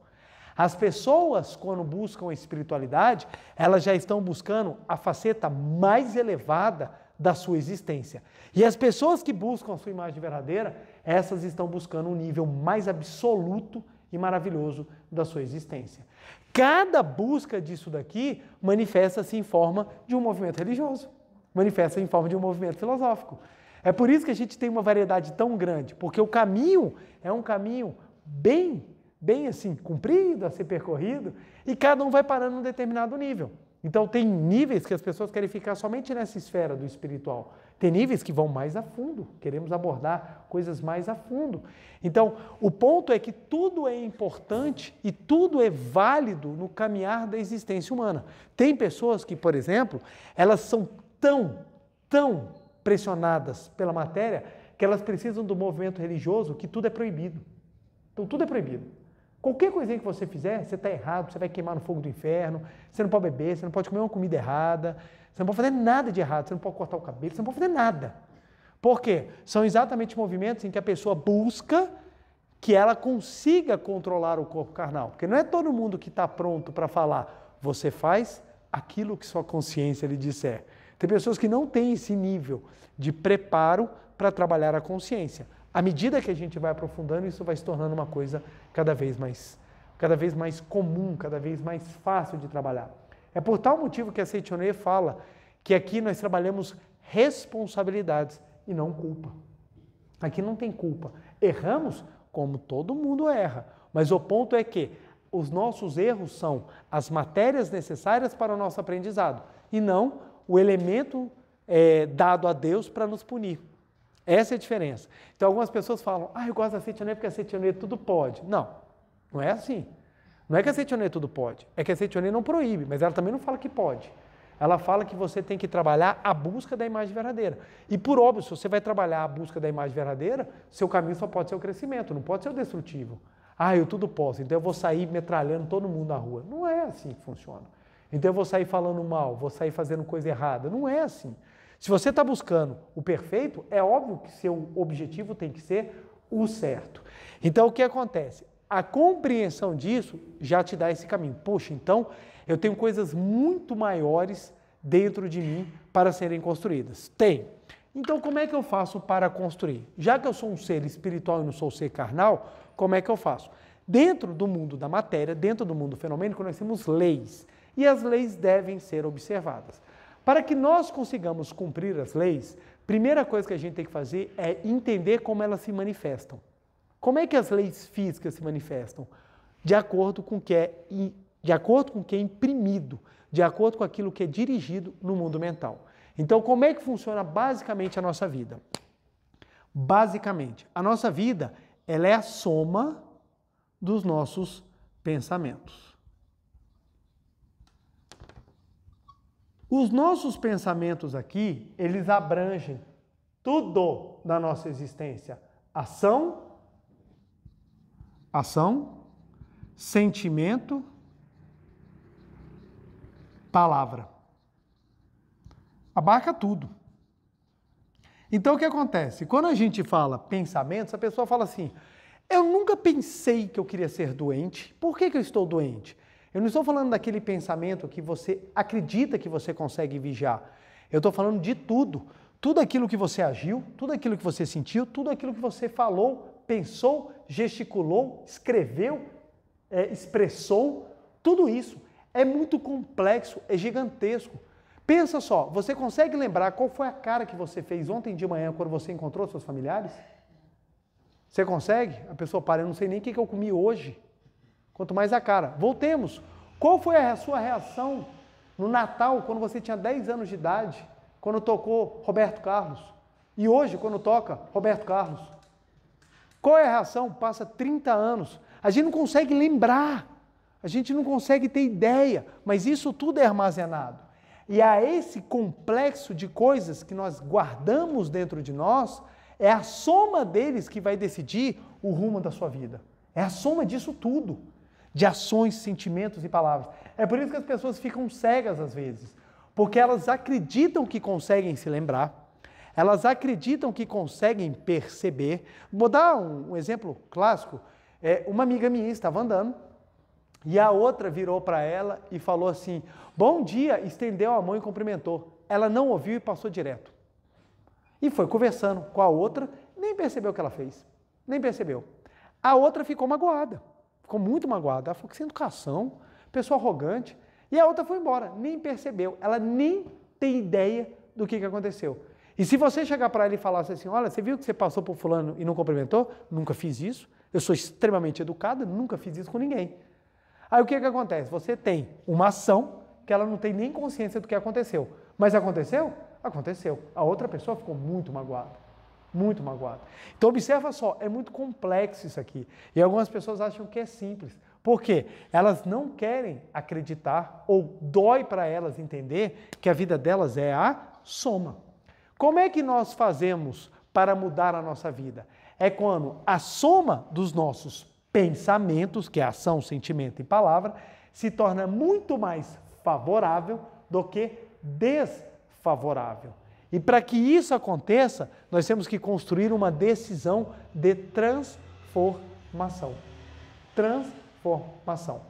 As pessoas, quando buscam a espiritualidade, elas já estão buscando a faceta mais elevada da sua existência. E as pessoas que buscam a sua imagem verdadeira, essas estão buscando um nível mais absoluto e maravilhoso da sua existência. Cada busca disso daqui manifesta-se em forma de um movimento religioso, manifesta-se em forma de um movimento filosófico, é por isso que a gente tem uma variedade tão grande, porque o caminho é um caminho bem, bem assim, comprido a ser percorrido, e cada um vai parando num determinado nível. Então tem níveis que as pessoas querem ficar somente nessa esfera do espiritual. Tem níveis que vão mais a fundo, queremos abordar coisas mais a fundo. Então, o ponto é que tudo é importante e tudo é válido no caminhar da existência humana. Tem pessoas que, por exemplo, elas são tão, tão pressionadas pela matéria que elas precisam do movimento religioso que tudo é proibido. Então tudo é proibido. Qualquer coisinha que você fizer, você está errado, você vai queimar no fogo do inferno, você não pode beber, você não pode comer uma comida errada, você não pode fazer nada de errado, você não pode cortar o cabelo, você não pode fazer nada. Por quê? São exatamente movimentos em que a pessoa busca que ela consiga controlar o corpo carnal. Porque não é todo mundo que está pronto para falar, você faz aquilo que sua consciência lhe disser. Tem pessoas que não têm esse nível de preparo para trabalhar a consciência. À medida que a gente vai aprofundando, isso vai se tornando uma coisa cada vez mais, cada vez mais comum, cada vez mais fácil de trabalhar. É por tal motivo que a Seitonê fala que aqui nós trabalhamos responsabilidades e não culpa. Aqui não tem culpa. Erramos como todo mundo erra, mas o ponto é que os nossos erros são as matérias necessárias para o nosso aprendizado e não o elemento é, dado a Deus para nos punir. Essa é a diferença. Então algumas pessoas falam, ah, eu gosto da setianeia porque a setianeia tudo pode. Não, não é assim. Não é que a setianeia tudo pode, é que a setianeia não proíbe, mas ela também não fala que pode. Ela fala que você tem que trabalhar a busca da imagem verdadeira. E por óbvio, se você vai trabalhar a busca da imagem verdadeira, seu caminho só pode ser o crescimento, não pode ser o destrutivo. Ah, eu tudo posso, então eu vou sair metralhando todo mundo na rua. Não é assim que funciona. Então eu vou sair falando mal, vou sair fazendo coisa errada. Não é assim. Se você está buscando o perfeito, é óbvio que seu objetivo tem que ser o certo. Então o que acontece? A compreensão disso já te dá esse caminho. Poxa, então eu tenho coisas muito maiores dentro de mim para serem construídas. Tem. Então, como é que eu faço para construir? Já que eu sou um ser espiritual e não sou um ser carnal, como é que eu faço? Dentro do mundo da matéria, dentro do mundo fenomênico, nós temos leis e as leis devem ser observadas. Para que nós consigamos cumprir as leis, primeira coisa que a gente tem que fazer é entender como elas se manifestam. Como é que as leis físicas se manifestam? De acordo com o que é, de acordo com o que é imprimido, de acordo com aquilo que é dirigido no mundo mental. Então, como é que funciona basicamente a nossa vida? Basicamente, a nossa vida ela é a soma dos nossos pensamentos. Os nossos pensamentos aqui, eles abrangem tudo da nossa existência. Ação, ação, sentimento, palavra. Abarca tudo. Então o que acontece? Quando a gente fala pensamentos, a pessoa fala assim: eu nunca pensei que eu queria ser doente. Por que, que eu estou doente? Eu não estou falando daquele pensamento que você acredita que você consegue vigiar. Eu estou falando de tudo. Tudo aquilo que você agiu, tudo aquilo que você sentiu, tudo aquilo que você falou, pensou, gesticulou, escreveu, é, expressou, tudo isso é muito complexo, é gigantesco. Pensa só, você consegue lembrar qual foi a cara que você fez ontem de manhã quando você encontrou seus familiares? Você consegue? A pessoa para, eu não sei nem o que eu comi hoje quanto mais a cara. Voltemos. Qual foi a sua reação no Natal, quando você tinha 10 anos de idade, quando tocou Roberto Carlos? E hoje, quando toca Roberto Carlos? Qual é a reação? Passa 30 anos. A gente não consegue lembrar, a gente não consegue ter ideia, mas isso tudo é armazenado. E a esse complexo de coisas que nós guardamos dentro de nós, é a soma deles que vai decidir o rumo da sua vida. É a soma disso tudo de ações, sentimentos e palavras. É por isso que as pessoas ficam cegas às vezes, porque elas acreditam que conseguem se lembrar, elas acreditam que conseguem perceber. Vou dar um, um exemplo clássico. É, uma amiga minha estava andando e a outra virou para ela e falou assim: Bom dia, estendeu a mão e cumprimentou. Ela não ouviu e passou direto. E foi conversando com a outra, nem percebeu o que ela fez, nem percebeu. A outra ficou magoada ficou muito magoada. Ela falou que sem educação, pessoa arrogante. E a outra foi embora, nem percebeu. Ela nem tem ideia do que, que aconteceu. E se você chegar para ela e falar assim, olha, você viu que você passou por fulano e não cumprimentou? Nunca fiz isso. Eu sou extremamente educada, nunca fiz isso com ninguém. Aí o que, que acontece? Você tem uma ação que ela não tem nem consciência do que aconteceu. Mas aconteceu? Aconteceu. A outra pessoa ficou muito magoada. Muito magoado. Então observa só, é muito complexo isso aqui. E algumas pessoas acham que é simples. Por quê? Elas não querem acreditar ou dói para elas entender que a vida delas é a soma. Como é que nós fazemos para mudar a nossa vida? É quando a soma dos nossos pensamentos, que é ação, sentimento e palavra, se torna muito mais favorável do que desfavorável. E para que isso aconteça, nós temos que construir uma decisão de transformação. Transformação.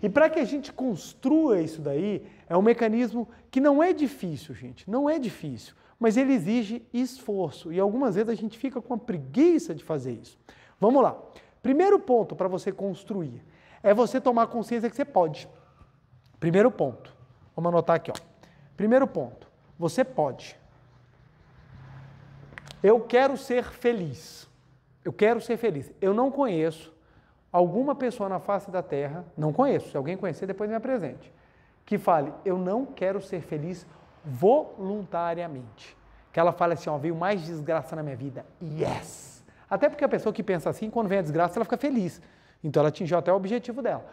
E para que a gente construa isso daí, é um mecanismo que não é difícil, gente, não é difícil, mas ele exige esforço e algumas vezes a gente fica com a preguiça de fazer isso. Vamos lá. Primeiro ponto para você construir é você tomar consciência que você pode. Primeiro ponto. Vamos anotar aqui, ó. Primeiro ponto. Você pode. Eu quero ser feliz. Eu quero ser feliz. Eu não conheço alguma pessoa na face da terra, não conheço, se alguém conhecer, depois me apresente, que fale, eu não quero ser feliz voluntariamente. Que ela fale assim, ó, veio mais desgraça na minha vida. Yes! Até porque a pessoa que pensa assim, quando vem a desgraça, ela fica feliz. Então ela atingiu até o objetivo dela.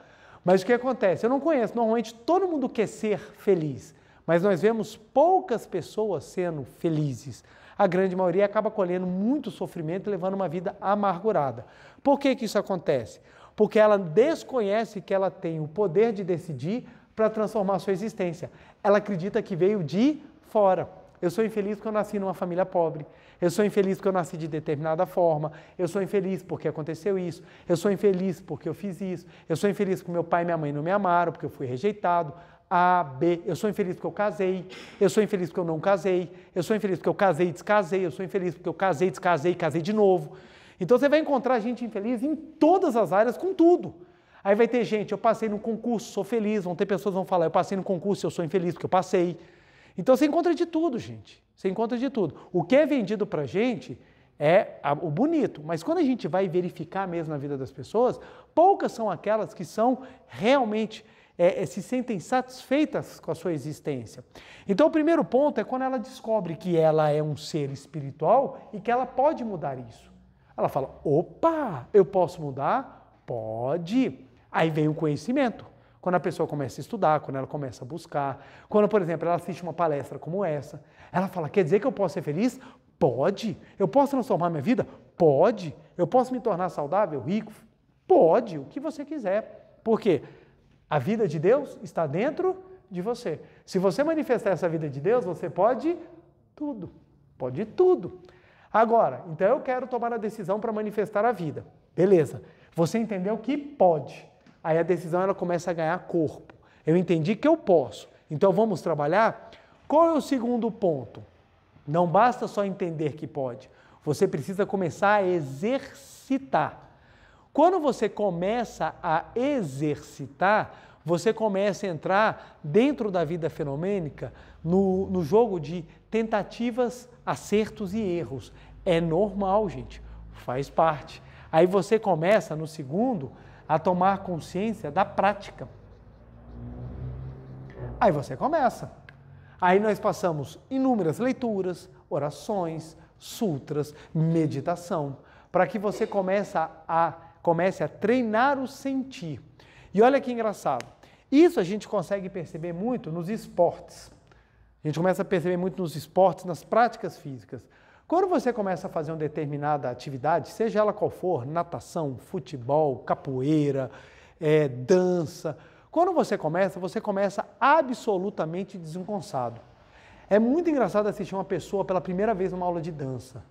Mas o que acontece? Eu não conheço, normalmente todo mundo quer ser feliz. Mas nós vemos poucas pessoas sendo felizes. A grande maioria acaba colhendo muito sofrimento e levando uma vida amargurada. Por que, que isso acontece? Porque ela desconhece que ela tem o poder de decidir para transformar sua existência. Ela acredita que veio de fora. Eu sou infeliz porque eu nasci numa família pobre. Eu sou infeliz porque eu nasci de determinada forma. Eu sou infeliz porque aconteceu isso. Eu sou infeliz porque eu fiz isso. Eu sou infeliz porque meu pai e minha mãe não me amaram, porque eu fui rejeitado. A, B. Eu sou infeliz porque eu casei. Eu sou infeliz porque eu não casei. Eu sou infeliz porque eu casei e descasei. Eu sou infeliz porque eu casei, descasei e casei de novo. Então você vai encontrar gente infeliz em todas as áreas, com tudo. Aí vai ter gente, eu passei no concurso, sou feliz. Vão ter pessoas que vão falar, eu passei no concurso, eu sou infeliz porque eu passei. Então você encontra de tudo, gente. Você encontra de tudo. O que é vendido pra gente é o bonito, mas quando a gente vai verificar mesmo na vida das pessoas, poucas são aquelas que são realmente é, é, se sentem satisfeitas com a sua existência. Então, o primeiro ponto é quando ela descobre que ela é um ser espiritual e que ela pode mudar isso. Ela fala: opa, eu posso mudar? Pode. Aí vem o conhecimento. Quando a pessoa começa a estudar, quando ela começa a buscar, quando, por exemplo, ela assiste uma palestra como essa, ela fala: quer dizer que eu posso ser feliz? Pode. Eu posso transformar minha vida? Pode. Eu posso me tornar saudável, rico? Pode, o que você quiser. Por quê? A vida de Deus está dentro de você. Se você manifestar essa vida de Deus, você pode tudo. Pode tudo. Agora, então eu quero tomar a decisão para manifestar a vida. Beleza. Você entendeu que pode. Aí a decisão ela começa a ganhar corpo. Eu entendi que eu posso. Então vamos trabalhar? Qual é o segundo ponto? Não basta só entender que pode. Você precisa começar a exercitar. Quando você começa a exercitar, você começa a entrar dentro da vida fenomênica no, no jogo de tentativas, acertos e erros. É normal, gente, faz parte. Aí você começa, no segundo, a tomar consciência da prática. Aí você começa. Aí nós passamos inúmeras leituras, orações, sutras, meditação, para que você comece a comece a treinar o sentir. E olha que engraçado. Isso a gente consegue perceber muito nos esportes. A gente começa a perceber muito nos esportes, nas práticas físicas. Quando você começa a fazer uma determinada atividade, seja ela qual for, natação, futebol, capoeira, é, dança, quando você começa, você começa absolutamente desengonçado. É muito engraçado assistir uma pessoa pela primeira vez numa aula de dança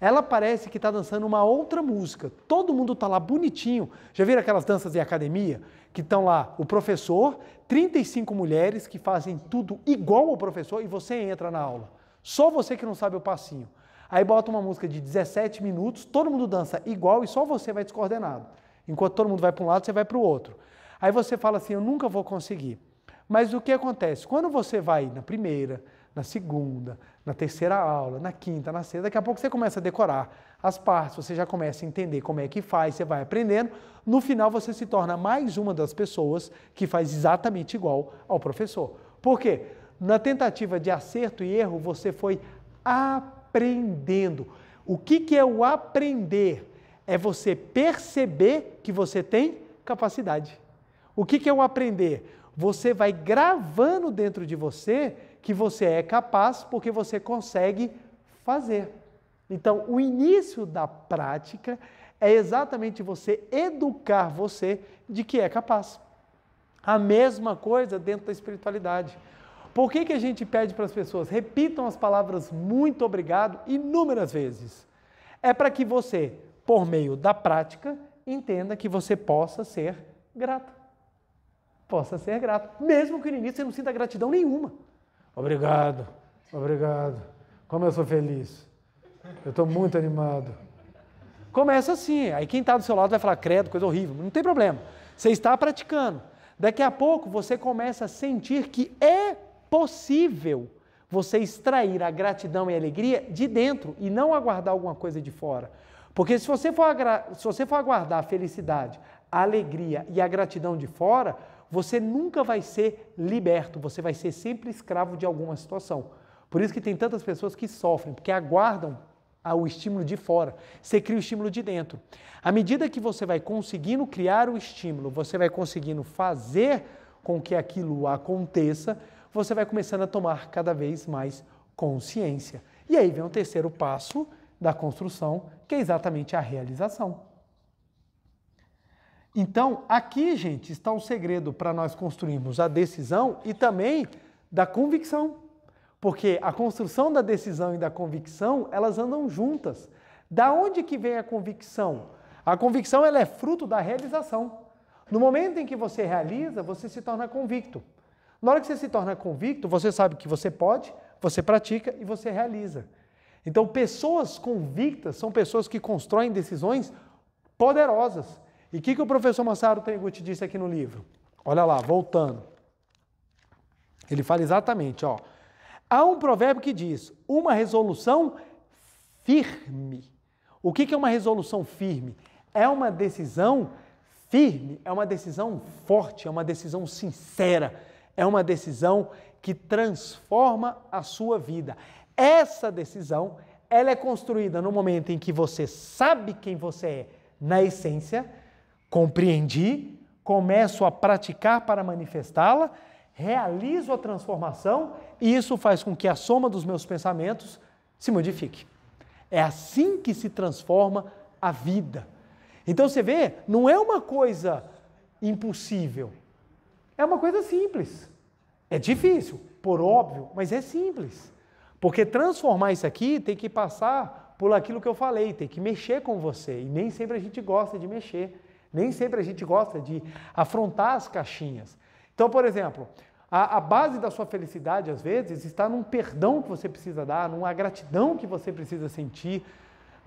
ela parece que está dançando uma outra música. Todo mundo está lá bonitinho. Já viram aquelas danças de academia? Que estão lá o professor, 35 mulheres que fazem tudo igual ao professor e você entra na aula. Só você que não sabe o passinho. Aí bota uma música de 17 minutos, todo mundo dança igual e só você vai descoordenado. Enquanto todo mundo vai para um lado, você vai para o outro. Aí você fala assim: eu nunca vou conseguir. Mas o que acontece? Quando você vai na primeira, na segunda, na terceira aula, na quinta, na sexta. Daqui a pouco você começa a decorar as partes, você já começa a entender como é que faz, você vai aprendendo. No final, você se torna mais uma das pessoas que faz exatamente igual ao professor. Por quê? Na tentativa de acerto e erro, você foi aprendendo. O que, que é o aprender? É você perceber que você tem capacidade. O que, que é o aprender? Você vai gravando dentro de você que você é capaz porque você consegue fazer. Então, o início da prática é exatamente você educar você de que é capaz. A mesma coisa dentro da espiritualidade. Por que, que a gente pede para as pessoas repitam as palavras muito obrigado inúmeras vezes? É para que você, por meio da prática, entenda que você possa ser grato. Possa ser grato. Mesmo que no início você não sinta gratidão nenhuma. Obrigado, obrigado. Como eu sou feliz. Eu estou muito animado. Começa assim. Aí quem está do seu lado vai falar, credo, coisa horrível. Não tem problema. Você está praticando. Daqui a pouco você começa a sentir que é possível você extrair a gratidão e a alegria de dentro e não aguardar alguma coisa de fora. Porque se você for, se você for aguardar a felicidade, a alegria e a gratidão de fora, você nunca vai ser liberto, você vai ser sempre escravo de alguma situação. Por isso que tem tantas pessoas que sofrem, porque aguardam ah, o estímulo de fora. Você cria o estímulo de dentro. À medida que você vai conseguindo criar o estímulo, você vai conseguindo fazer com que aquilo aconteça, você vai começando a tomar cada vez mais consciência. E aí vem o terceiro passo da construção, que é exatamente a realização. Então, aqui, gente, está um segredo para nós construirmos a decisão e também da convicção. Porque a construção da decisão e da convicção, elas andam juntas. Da onde que vem a convicção? A convicção ela é fruto da realização. No momento em que você realiza, você se torna convicto. Na hora que você se torna convicto, você sabe que você pode, você pratica e você realiza. Então, pessoas convictas são pessoas que constroem decisões poderosas e o que, que o professor Massaro Teguti disse aqui no livro? Olha lá, voltando. Ele fala exatamente, ó. Há um provérbio que diz: uma resolução firme. O que, que é uma resolução firme? É uma decisão firme, é uma decisão forte, é uma decisão sincera, é uma decisão que transforma a sua vida. Essa decisão, ela é construída no momento em que você sabe quem você é na essência, compreendi, começo a praticar para manifestá-la, realizo a transformação e isso faz com que a soma dos meus pensamentos se modifique. É assim que se transforma a vida. Então você vê, não é uma coisa impossível. É uma coisa simples. É difícil, por óbvio, mas é simples. Porque transformar isso aqui tem que passar por aquilo que eu falei, tem que mexer com você. E nem sempre a gente gosta de mexer. Nem sempre a gente gosta de afrontar as caixinhas. Então, por exemplo, a, a, base da sua felicidade, às vezes, está num perdão que você precisa dar, numa gratidão que você precisa sentir,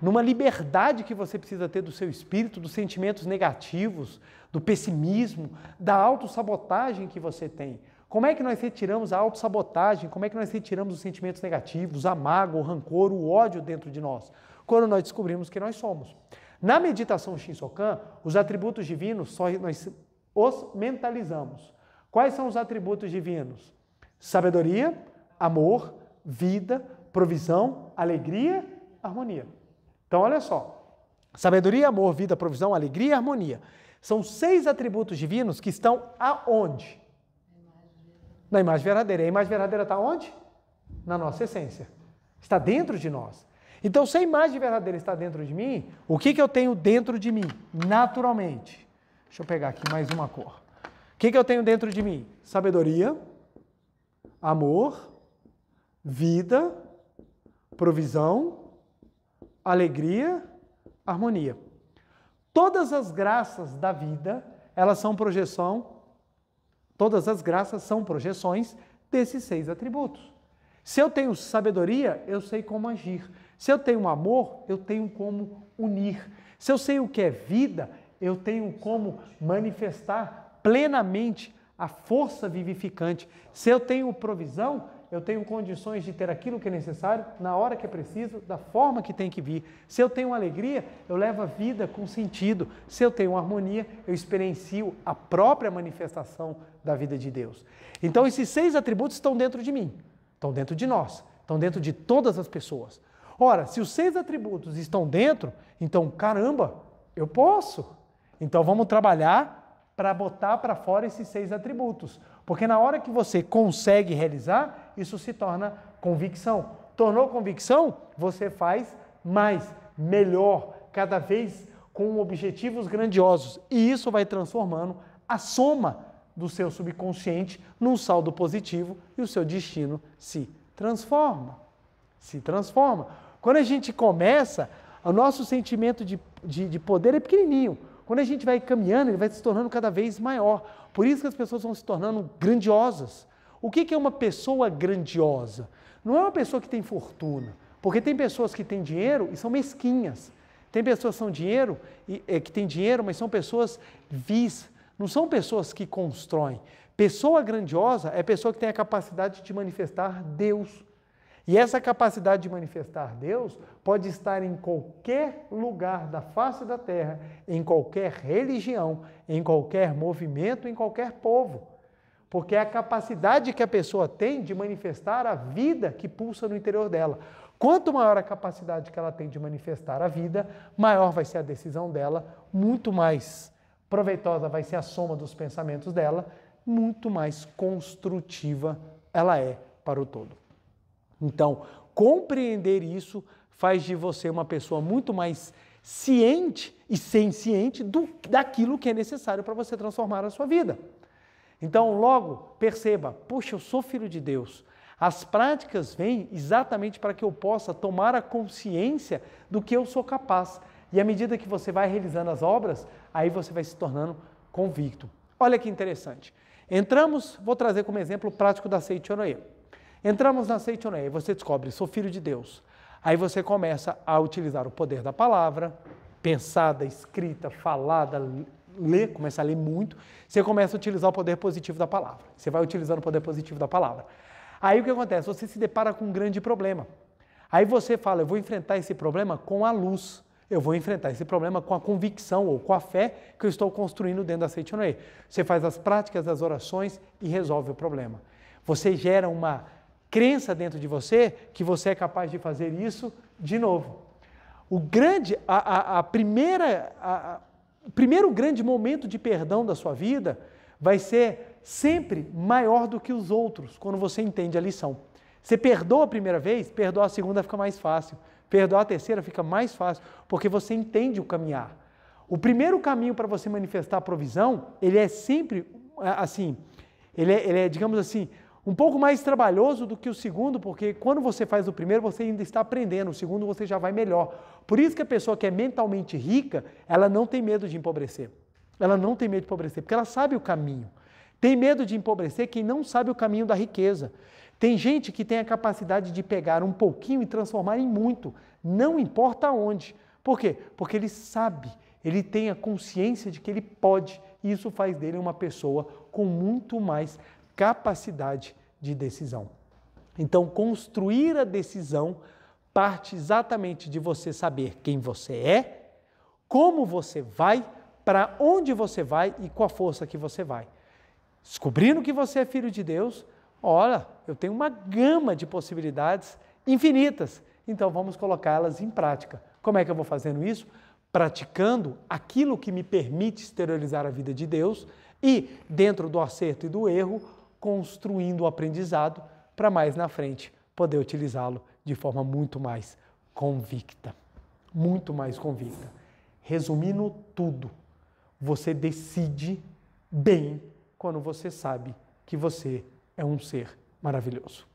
numa liberdade que você precisa ter do seu espírito, dos sentimentos negativos, do pessimismo, da autossabotagem que você tem. Como é que nós retiramos a autossabotagem? Como é que nós retiramos os sentimentos negativos, a mágoa, o rancor, o ódio dentro de nós? Quando nós descobrimos que nós somos. Na meditação Shinsokan, os atributos divinos só nós os mentalizamos. Quais são os atributos divinos? Sabedoria, amor, vida, provisão, alegria, harmonia. Então, olha só. Sabedoria, amor, vida, provisão, alegria e harmonia. São seis atributos divinos que estão aonde? Na imagem verdadeira. E a imagem verdadeira está onde? Na nossa essência. Está dentro de nós. Então, se a imagem verdadeira está dentro de mim, o que, que eu tenho dentro de mim? Naturalmente. Deixa eu pegar aqui mais uma cor. O que, que eu tenho dentro de mim? Sabedoria, amor, vida, provisão, alegria, harmonia. Todas as graças da vida, elas são projeção, todas as graças são projeções desses seis atributos. Se eu tenho sabedoria, eu sei como agir. Se eu tenho amor, eu tenho como unir. Se eu sei o que é vida, eu tenho como manifestar plenamente a força vivificante. Se eu tenho provisão, eu tenho condições de ter aquilo que é necessário, na hora que é preciso, da forma que tem que vir. Se eu tenho alegria, eu levo a vida com sentido. Se eu tenho harmonia, eu experiencio a própria manifestação da vida de Deus. Então, esses seis atributos estão dentro de mim, estão dentro de nós, estão dentro de todas as pessoas. Ora, se os seis atributos estão dentro, então caramba, eu posso. Então vamos trabalhar para botar para fora esses seis atributos. Porque na hora que você consegue realizar, isso se torna convicção. Tornou convicção, você faz mais, melhor, cada vez com objetivos grandiosos. E isso vai transformando a soma do seu subconsciente num saldo positivo e o seu destino se transforma se transforma. Quando a gente começa, o nosso sentimento de, de, de, poder é pequenininho. Quando a gente vai caminhando, ele vai se tornando cada vez maior. Por isso que as pessoas vão se tornando grandiosas. O que, que é uma pessoa grandiosa? Não é uma pessoa que tem fortuna, porque tem pessoas que têm dinheiro e são mesquinhas. Tem pessoas que são dinheiro e, é, que têm dinheiro, mas são pessoas vis. Não são pessoas que constroem. Pessoa grandiosa é pessoa que tem a capacidade de manifestar Deus. E essa capacidade de manifestar Deus pode estar em qualquer lugar da face da terra, em qualquer religião, em qualquer movimento, em qualquer povo. Porque é a capacidade que a pessoa tem de manifestar a vida que pulsa no interior dela. Quanto maior a capacidade que ela tem de manifestar a vida, maior vai ser a decisão dela, muito mais proveitosa vai ser a soma dos pensamentos dela, muito mais construtiva ela é para o todo. Então, compreender isso faz de você uma pessoa muito mais ciente e senciente do, daquilo que é necessário para você transformar a sua vida. Então, logo, perceba: puxa, eu sou filho de Deus. As práticas vêm exatamente para que eu possa tomar a consciência do que eu sou capaz. E à medida que você vai realizando as obras, aí você vai se tornando convicto. Olha que interessante. Entramos, vou trazer como exemplo o prático da Seitioroye. Entramos na Seitoné e você descobre, sou filho de Deus. Aí você começa a utilizar o poder da palavra, pensada, escrita, falada, ler, começa a ler muito. Você começa a utilizar o poder positivo da palavra. Você vai utilizando o poder positivo da palavra. Aí o que acontece? Você se depara com um grande problema. Aí você fala, eu vou enfrentar esse problema com a luz. Eu vou enfrentar esse problema com a convicção ou com a fé que eu estou construindo dentro da Seitoné. Você faz as práticas, as orações e resolve o problema. Você gera uma crença dentro de você que você é capaz de fazer isso de novo. O grande, a, a, a primeira, a, o primeiro grande momento de perdão da sua vida vai ser sempre maior do que os outros quando você entende a lição. Você perdoa a primeira vez, perdoa a segunda fica mais fácil, perdoa a terceira fica mais fácil, porque você entende o caminhar. O primeiro caminho para você manifestar a provisão, ele é sempre é, assim, ele é, ele é digamos assim, um pouco mais trabalhoso do que o segundo, porque quando você faz o primeiro, você ainda está aprendendo, o segundo você já vai melhor. Por isso que a pessoa que é mentalmente rica, ela não tem medo de empobrecer. Ela não tem medo de empobrecer, porque ela sabe o caminho. Tem medo de empobrecer quem não sabe o caminho da riqueza. Tem gente que tem a capacidade de pegar um pouquinho e transformar em muito, não importa onde. Por quê? Porque ele sabe, ele tem a consciência de que ele pode, e isso faz dele uma pessoa com muito mais capacidade de decisão. Então, construir a decisão parte exatamente de você saber quem você é, como você vai, para onde você vai e com a força que você vai. Descobrindo que você é filho de Deus, olha, eu tenho uma gama de possibilidades infinitas, então vamos colocá-las em prática. Como é que eu vou fazendo isso? Praticando aquilo que me permite exteriorizar a vida de Deus e, dentro do acerto e do erro, construindo o aprendizado para mais na frente poder utilizá-lo de forma muito mais convicta. Muito mais convicta. Resumindo tudo, você decide bem quando você sabe que você é um ser maravilhoso.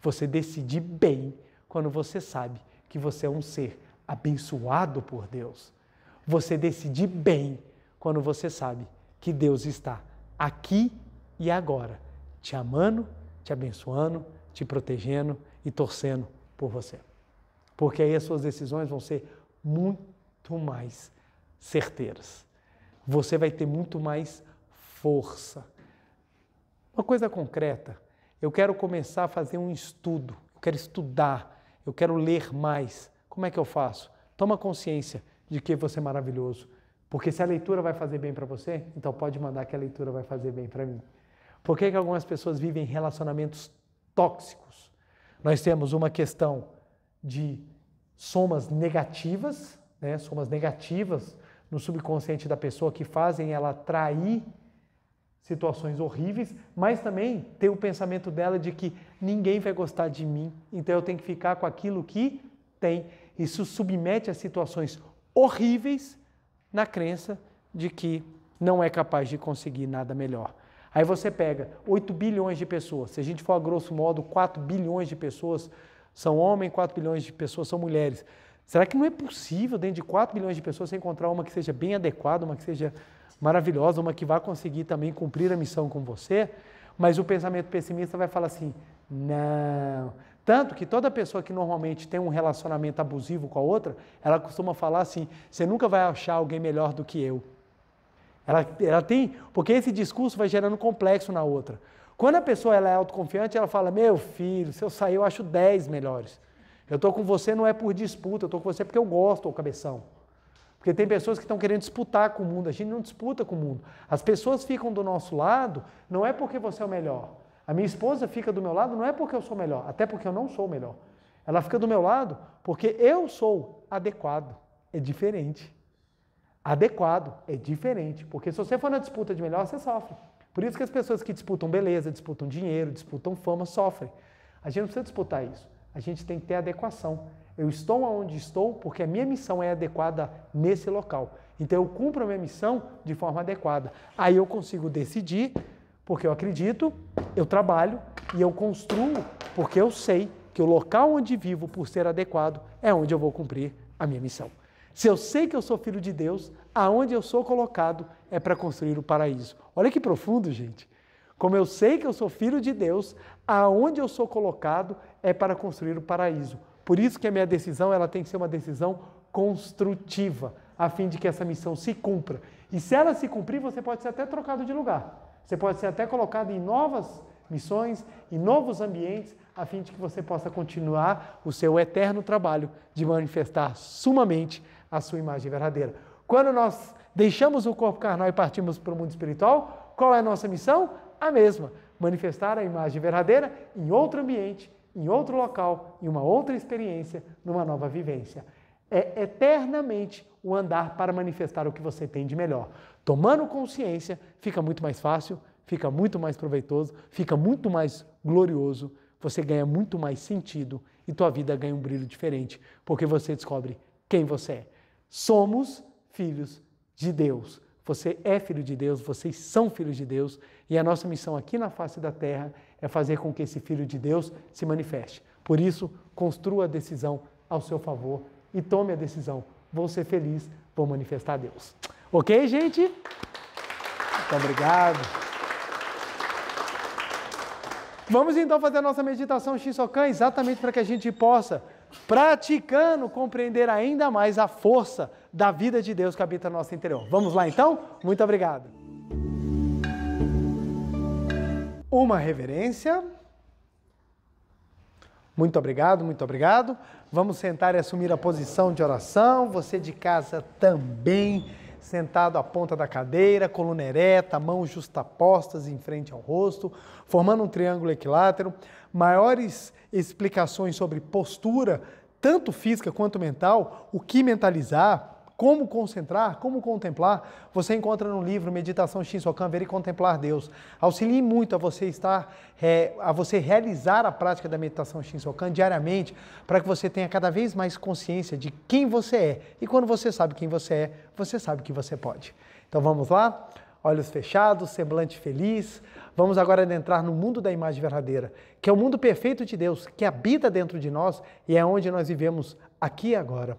Você decide bem quando você sabe que você é um ser abençoado por Deus. Você decide bem quando você sabe que Deus está aqui e agora, te amando, te abençoando, te protegendo e torcendo por você. Porque aí as suas decisões vão ser muito mais certeiras. Você vai ter muito mais força. Uma coisa concreta, eu quero começar a fazer um estudo, eu quero estudar, eu quero ler mais. Como é que eu faço? Toma consciência de que você é maravilhoso. Porque se a leitura vai fazer bem para você, então pode mandar que a leitura vai fazer bem para mim. Por que, que algumas pessoas vivem relacionamentos tóxicos? Nós temos uma questão de somas negativas, né? somas negativas no subconsciente da pessoa que fazem ela atrair situações horríveis, mas também tem o pensamento dela de que ninguém vai gostar de mim, então eu tenho que ficar com aquilo que tem. Isso submete a situações horríveis na crença de que não é capaz de conseguir nada melhor. Aí você pega 8 bilhões de pessoas, se a gente for a grosso modo, 4 bilhões de pessoas são homens, 4 bilhões de pessoas são mulheres. Será que não é possível, dentro de 4 bilhões de pessoas, você encontrar uma que seja bem adequada, uma que seja maravilhosa, uma que vá conseguir também cumprir a missão com você? Mas o pensamento pessimista vai falar assim: não. Tanto que toda pessoa que normalmente tem um relacionamento abusivo com a outra, ela costuma falar assim: você nunca vai achar alguém melhor do que eu. Ela, ela tem, porque esse discurso vai gerando complexo na outra. Quando a pessoa ela é autoconfiante, ela fala: Meu filho, se eu sair, eu acho 10 melhores. Eu estou com você não é por disputa, eu estou com você porque eu gosto, ô cabeção. Porque tem pessoas que estão querendo disputar com o mundo, a gente não disputa com o mundo. As pessoas ficam do nosso lado não é porque você é o melhor. A minha esposa fica do meu lado não é porque eu sou melhor, até porque eu não sou o melhor. Ela fica do meu lado porque eu sou adequado. É diferente adequado, é diferente. Porque se você for na disputa de melhor, você sofre. Por isso que as pessoas que disputam beleza, disputam dinheiro, disputam fama, sofrem. A gente não precisa disputar isso. A gente tem que ter adequação. Eu estou onde estou porque a minha missão é adequada nesse local. Então eu cumpro a minha missão de forma adequada. Aí eu consigo decidir porque eu acredito, eu trabalho e eu construo porque eu sei que o local onde vivo, por ser adequado, é onde eu vou cumprir a minha missão. Se eu sei que eu sou filho de Deus, aonde eu sou colocado é para construir o paraíso. Olha que profundo, gente. Como eu sei que eu sou filho de Deus, aonde eu sou colocado é para construir o paraíso. Por isso que a minha decisão ela tem que ser uma decisão construtiva, a fim de que essa missão se cumpra. E se ela se cumprir, você pode ser até trocado de lugar. Você pode ser até colocado em novas missões, em novos ambientes, a fim de que você possa continuar o seu eterno trabalho de manifestar sumamente a sua imagem verdadeira. Quando nós deixamos o corpo carnal e partimos para o mundo espiritual, qual é a nossa missão? A mesma: manifestar a imagem verdadeira em outro ambiente, em outro local, em uma outra experiência, numa nova vivência. É eternamente o andar para manifestar o que você tem de melhor. Tomando consciência, fica muito mais fácil, fica muito mais proveitoso, fica muito mais glorioso, você ganha muito mais sentido e tua vida ganha um brilho diferente, porque você descobre quem você é somos filhos de Deus. Você é filho de Deus, vocês são filhos de Deus, e a nossa missão aqui na face da terra é fazer com que esse filho de Deus se manifeste. Por isso, construa a decisão ao seu favor e tome a decisão. Vou ser feliz, vou manifestar Deus. Ok, gente? Muito obrigado. Vamos então fazer a nossa meditação Shisokan exatamente para que a gente possa praticando compreender ainda mais a força da vida de Deus que habita no nosso interior. Vamos lá então? Muito obrigado. Uma reverência. Muito obrigado, muito obrigado. Vamos sentar e assumir a posição de oração. Você de casa também sentado à ponta da cadeira, coluna ereta, mãos justapostas em frente ao rosto, formando um triângulo equilátero. Maiores explicações sobre postura, tanto física quanto mental, o que mentalizar, como concentrar, como contemplar, você encontra no livro Meditação Shinsokan, Ver e Contemplar Deus. Auxilie muito a você estar, é, a você realizar a prática da meditação Shinsokan diariamente, para que você tenha cada vez mais consciência de quem você é. E quando você sabe quem você é, você sabe que você pode. Então vamos lá? Olhos fechados, semblante feliz. Vamos agora entrar no mundo da imagem verdadeira, que é o mundo perfeito de Deus, que habita dentro de nós e é onde nós vivemos aqui e agora.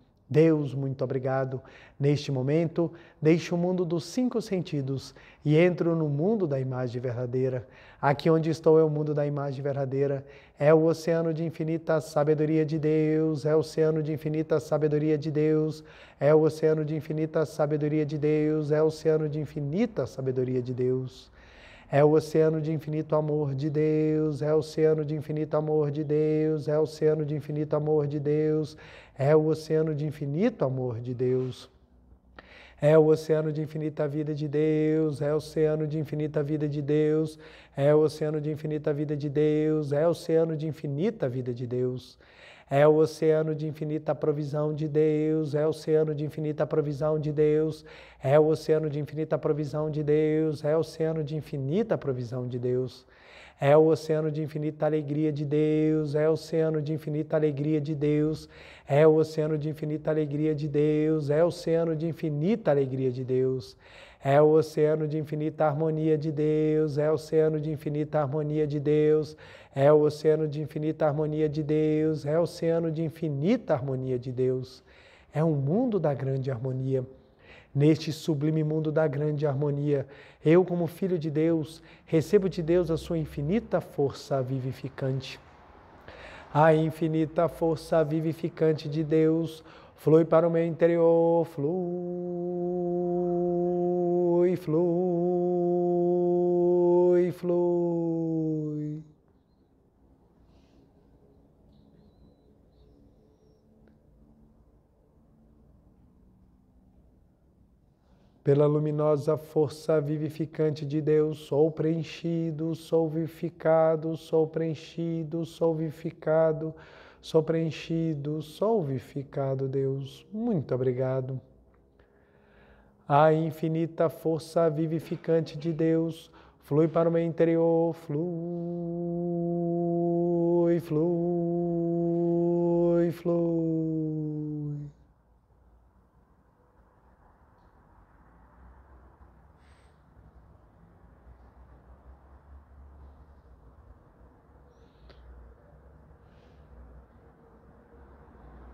Deus, muito obrigado. Neste momento, deixo o mundo dos cinco sentidos e entro no mundo da imagem verdadeira. Aqui onde estou é o mundo da imagem verdadeira. É o oceano de infinita sabedoria de Deus. É o oceano de infinita sabedoria de Deus. É o oceano de infinita sabedoria de Deus. É o oceano de infinita sabedoria de Deus. É o oceano de infinito amor de Deus, é o oceano de infinito amor de Deus, é o oceano de infinito amor de Deus, é o oceano de infinito amor de Deus. É o oceano de infinita vida de Deus, é o oceano de infinita vida de Deus, é o oceano de infinita vida de Deus, é o oceano de infinita vida de Deus. É é o oceano de infinita provisão de Deus, é o oceano de infinita provisão de Deus, é o oceano de infinita provisão de Deus, é o oceano de infinita provisão de Deus. É o oceano de infinita alegria de Deus, é o oceano de infinita alegria de Deus, é o oceano de infinita alegria de Deus, é o oceano de infinita alegria de Deus. É é o oceano de infinita harmonia de Deus, é o oceano de infinita harmonia de Deus, é o oceano de infinita harmonia de Deus, é o oceano de infinita harmonia de Deus. É um mundo da grande harmonia. Neste sublime mundo da grande harmonia, eu, como filho de Deus, recebo de Deus a sua infinita força vivificante. A infinita força vivificante de Deus flui para o meu interior, flui flui, flui, flui. Pela luminosa força vivificante de Deus, sou preenchido, sou vivificado, sou preenchido, sou vivificado, sou preenchido, sou vivificado, Deus. Muito obrigado a infinita força vivificante de Deus flui para o meu interior, flui, flui, flui.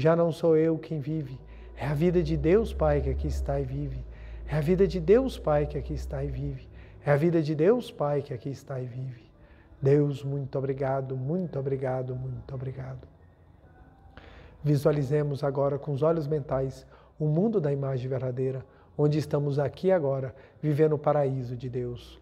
Já não sou eu quem vive, é a vida de Deus Pai que aqui está e vive. É a vida de Deus Pai que aqui está e vive. É a vida de Deus Pai que aqui está e vive. Deus, muito obrigado, muito obrigado, muito obrigado. Visualizemos agora com os olhos mentais o mundo da imagem verdadeira, onde estamos aqui agora, vivendo o paraíso de Deus.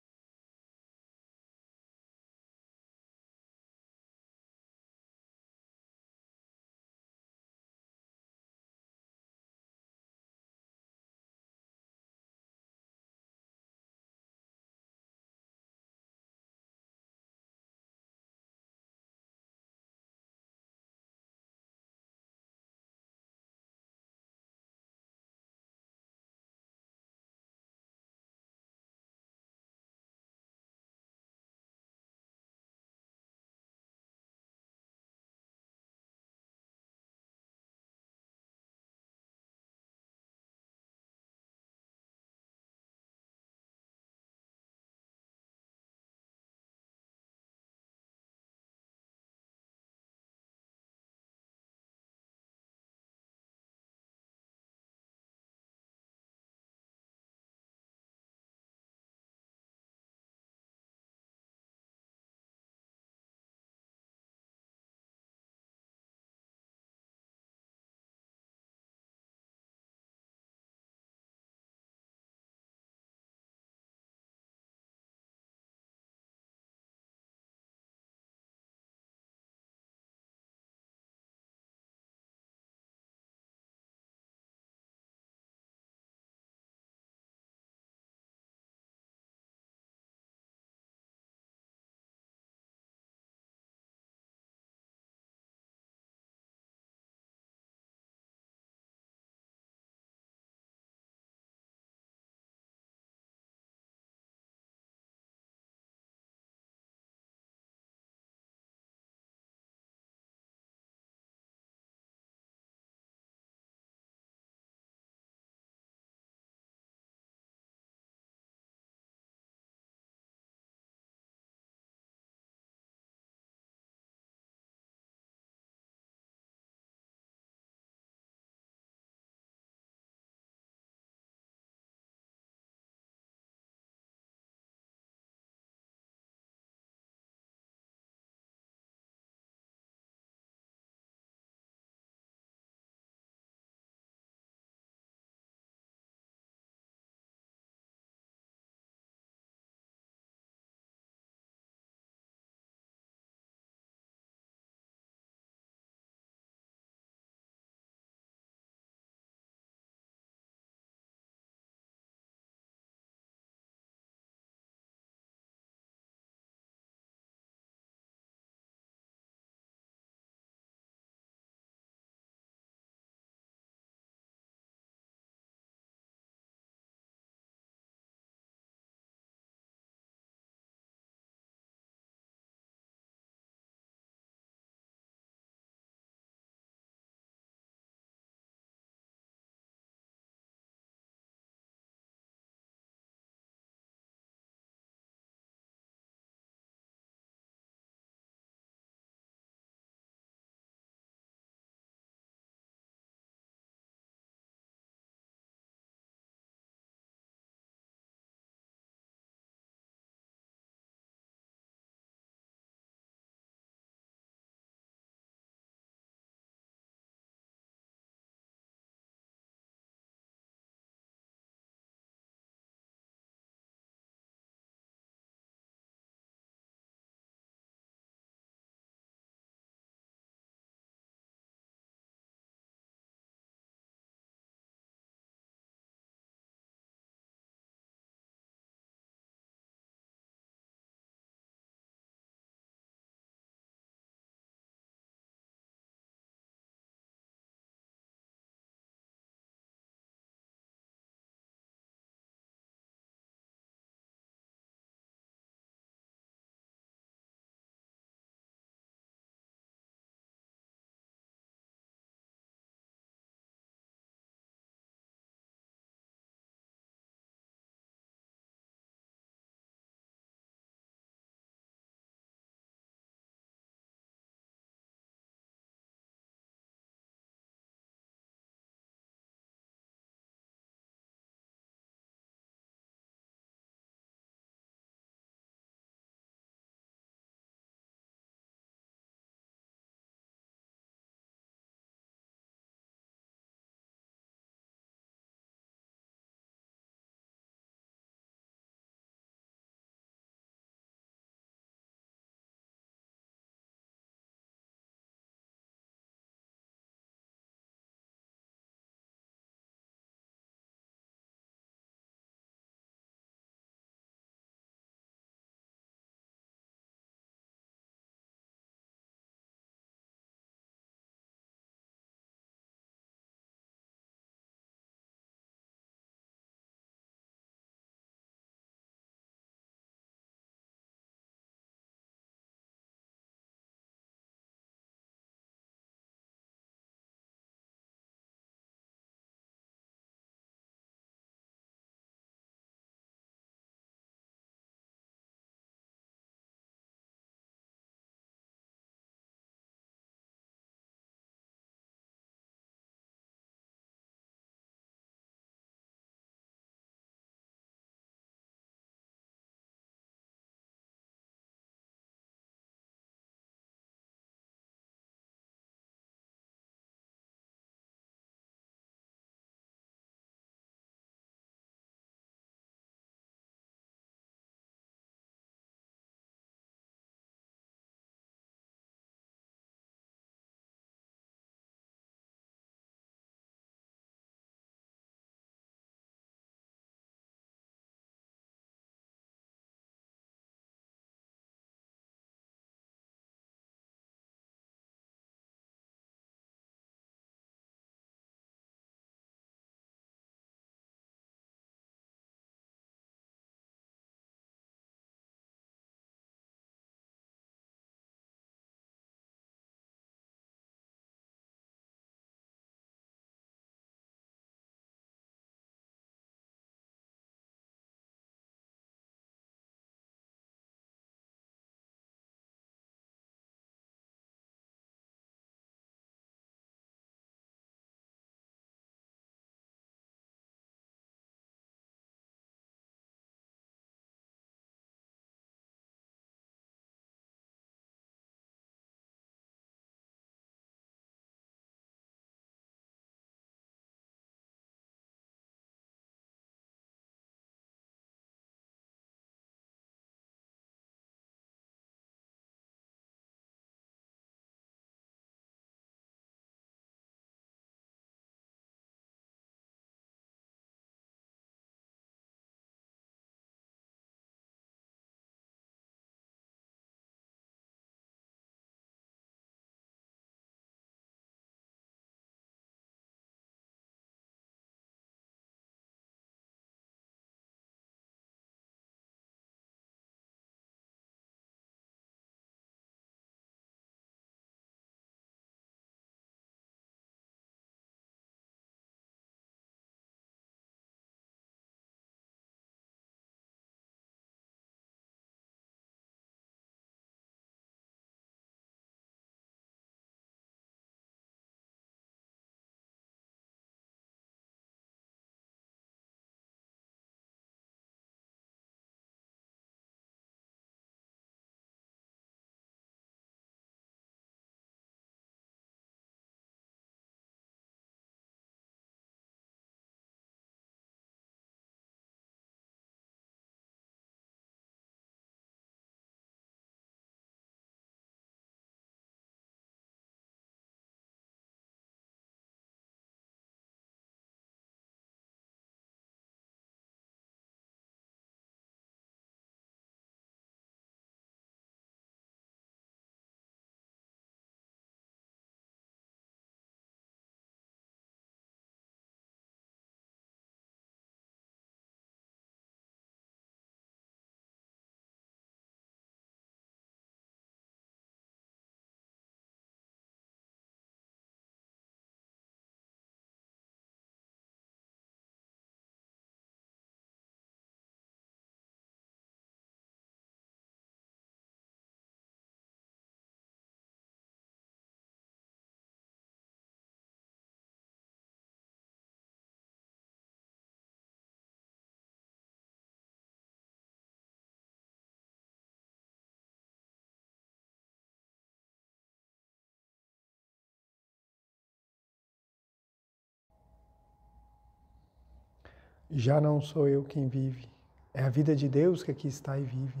Já não sou eu quem vive, é a vida de Deus que aqui está e vive.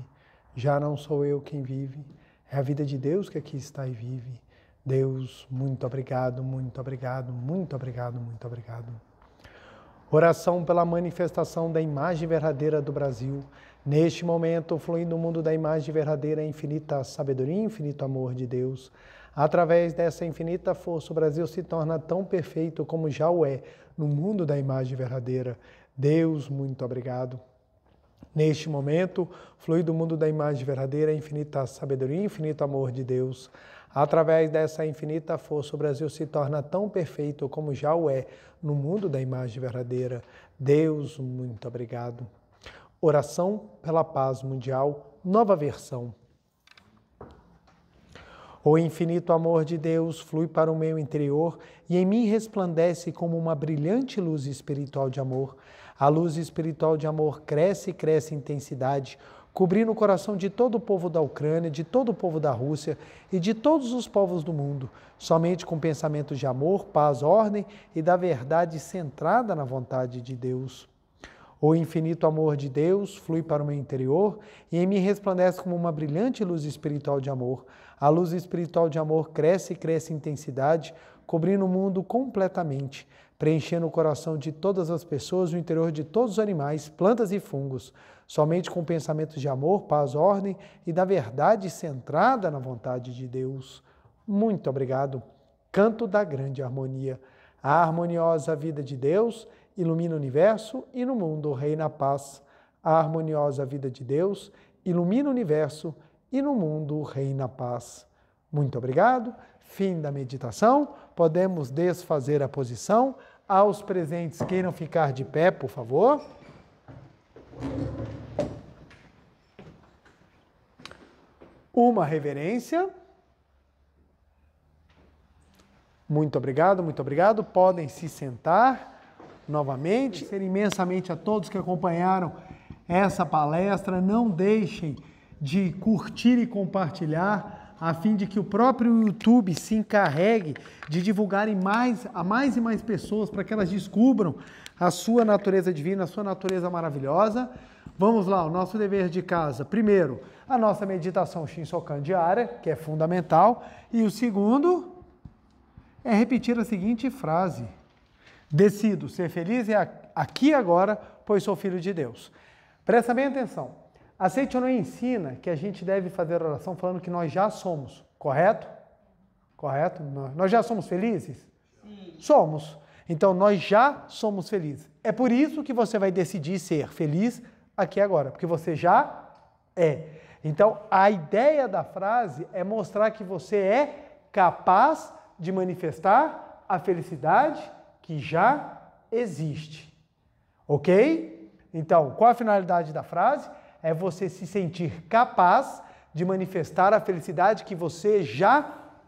Já não sou eu quem vive, é a vida de Deus que aqui está e vive. Deus, muito obrigado, muito obrigado, muito obrigado, muito obrigado. Oração pela manifestação da imagem verdadeira do Brasil. Neste momento, fluindo o mundo da imagem verdadeira, infinita sabedoria infinito amor de Deus. Através dessa infinita força, o Brasil se torna tão perfeito como já o é no mundo da imagem verdadeira. Deus, muito obrigado. Neste momento, flui do mundo da imagem verdadeira, infinita sabedoria e infinito amor de Deus. Através dessa infinita força, o Brasil se torna tão perfeito como já o é no mundo da imagem verdadeira. Deus, muito obrigado. Oração pela Paz Mundial, nova versão. O infinito amor de Deus flui para o meu interior e em mim resplandece como uma brilhante luz espiritual de amor a luz espiritual de amor cresce e cresce em intensidade, cobrindo o coração de todo o povo da Ucrânia, de todo o povo da Rússia e de todos os povos do mundo, somente com pensamentos de amor, paz, ordem e da verdade centrada na vontade de Deus. O infinito amor de Deus flui para o meu interior e em mim resplandece como uma brilhante luz espiritual de amor. A luz espiritual de amor cresce e cresce em intensidade, cobrindo o mundo completamente, preenchendo o coração de todas as pessoas, o interior de todos os animais, plantas e fungos, somente com pensamentos de amor, paz, ordem e da verdade centrada na vontade de Deus. Muito obrigado. Canto da grande harmonia. A harmoniosa vida de Deus ilumina o universo e no mundo reina a paz. A harmoniosa vida de Deus ilumina o universo e no mundo reina a paz. Muito obrigado. Fim da meditação. Podemos desfazer a posição. Aos presentes, queiram ficar de pé, por favor. Uma reverência. Muito obrigado, muito obrigado. Podem se sentar novamente. Agradecer imensamente a todos que acompanharam essa palestra. Não deixem de curtir e compartilhar a fim de que o próprio YouTube se encarregue de divulgarem mais a mais e mais pessoas para que elas descubram a sua natureza divina, a sua natureza maravilhosa. Vamos lá, o nosso dever de casa. Primeiro, a nossa meditação Shinsokan diária, que é fundamental, e o segundo é repetir a seguinte frase: Decido ser feliz aqui e agora, pois sou filho de Deus. Presta bem atenção ou não ensina que a gente deve fazer oração falando que nós já somos, correto? Correto? Nós já somos felizes? Sim. Somos. Então nós já somos felizes. É por isso que você vai decidir ser feliz aqui agora, porque você já é. Então a ideia da frase é mostrar que você é capaz de manifestar a felicidade que já existe. OK? Então, qual a finalidade da frase? é você se sentir capaz de manifestar a felicidade que você já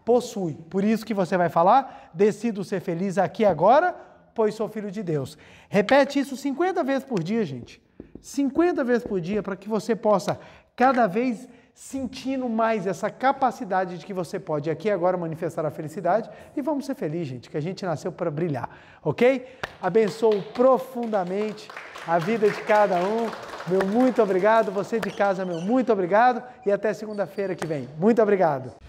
possui. Por isso que você vai falar: decido ser feliz aqui agora, pois sou filho de Deus. Repete isso 50 vezes por dia, gente. 50 vezes por dia, para que você possa cada vez sentindo mais essa capacidade de que você pode aqui agora manifestar a felicidade e vamos ser felizes, gente, que a gente nasceu para brilhar, ok? Abençoo profundamente a vida de cada um. Meu muito obrigado, você de casa, meu muito obrigado e até segunda-feira que vem. Muito obrigado.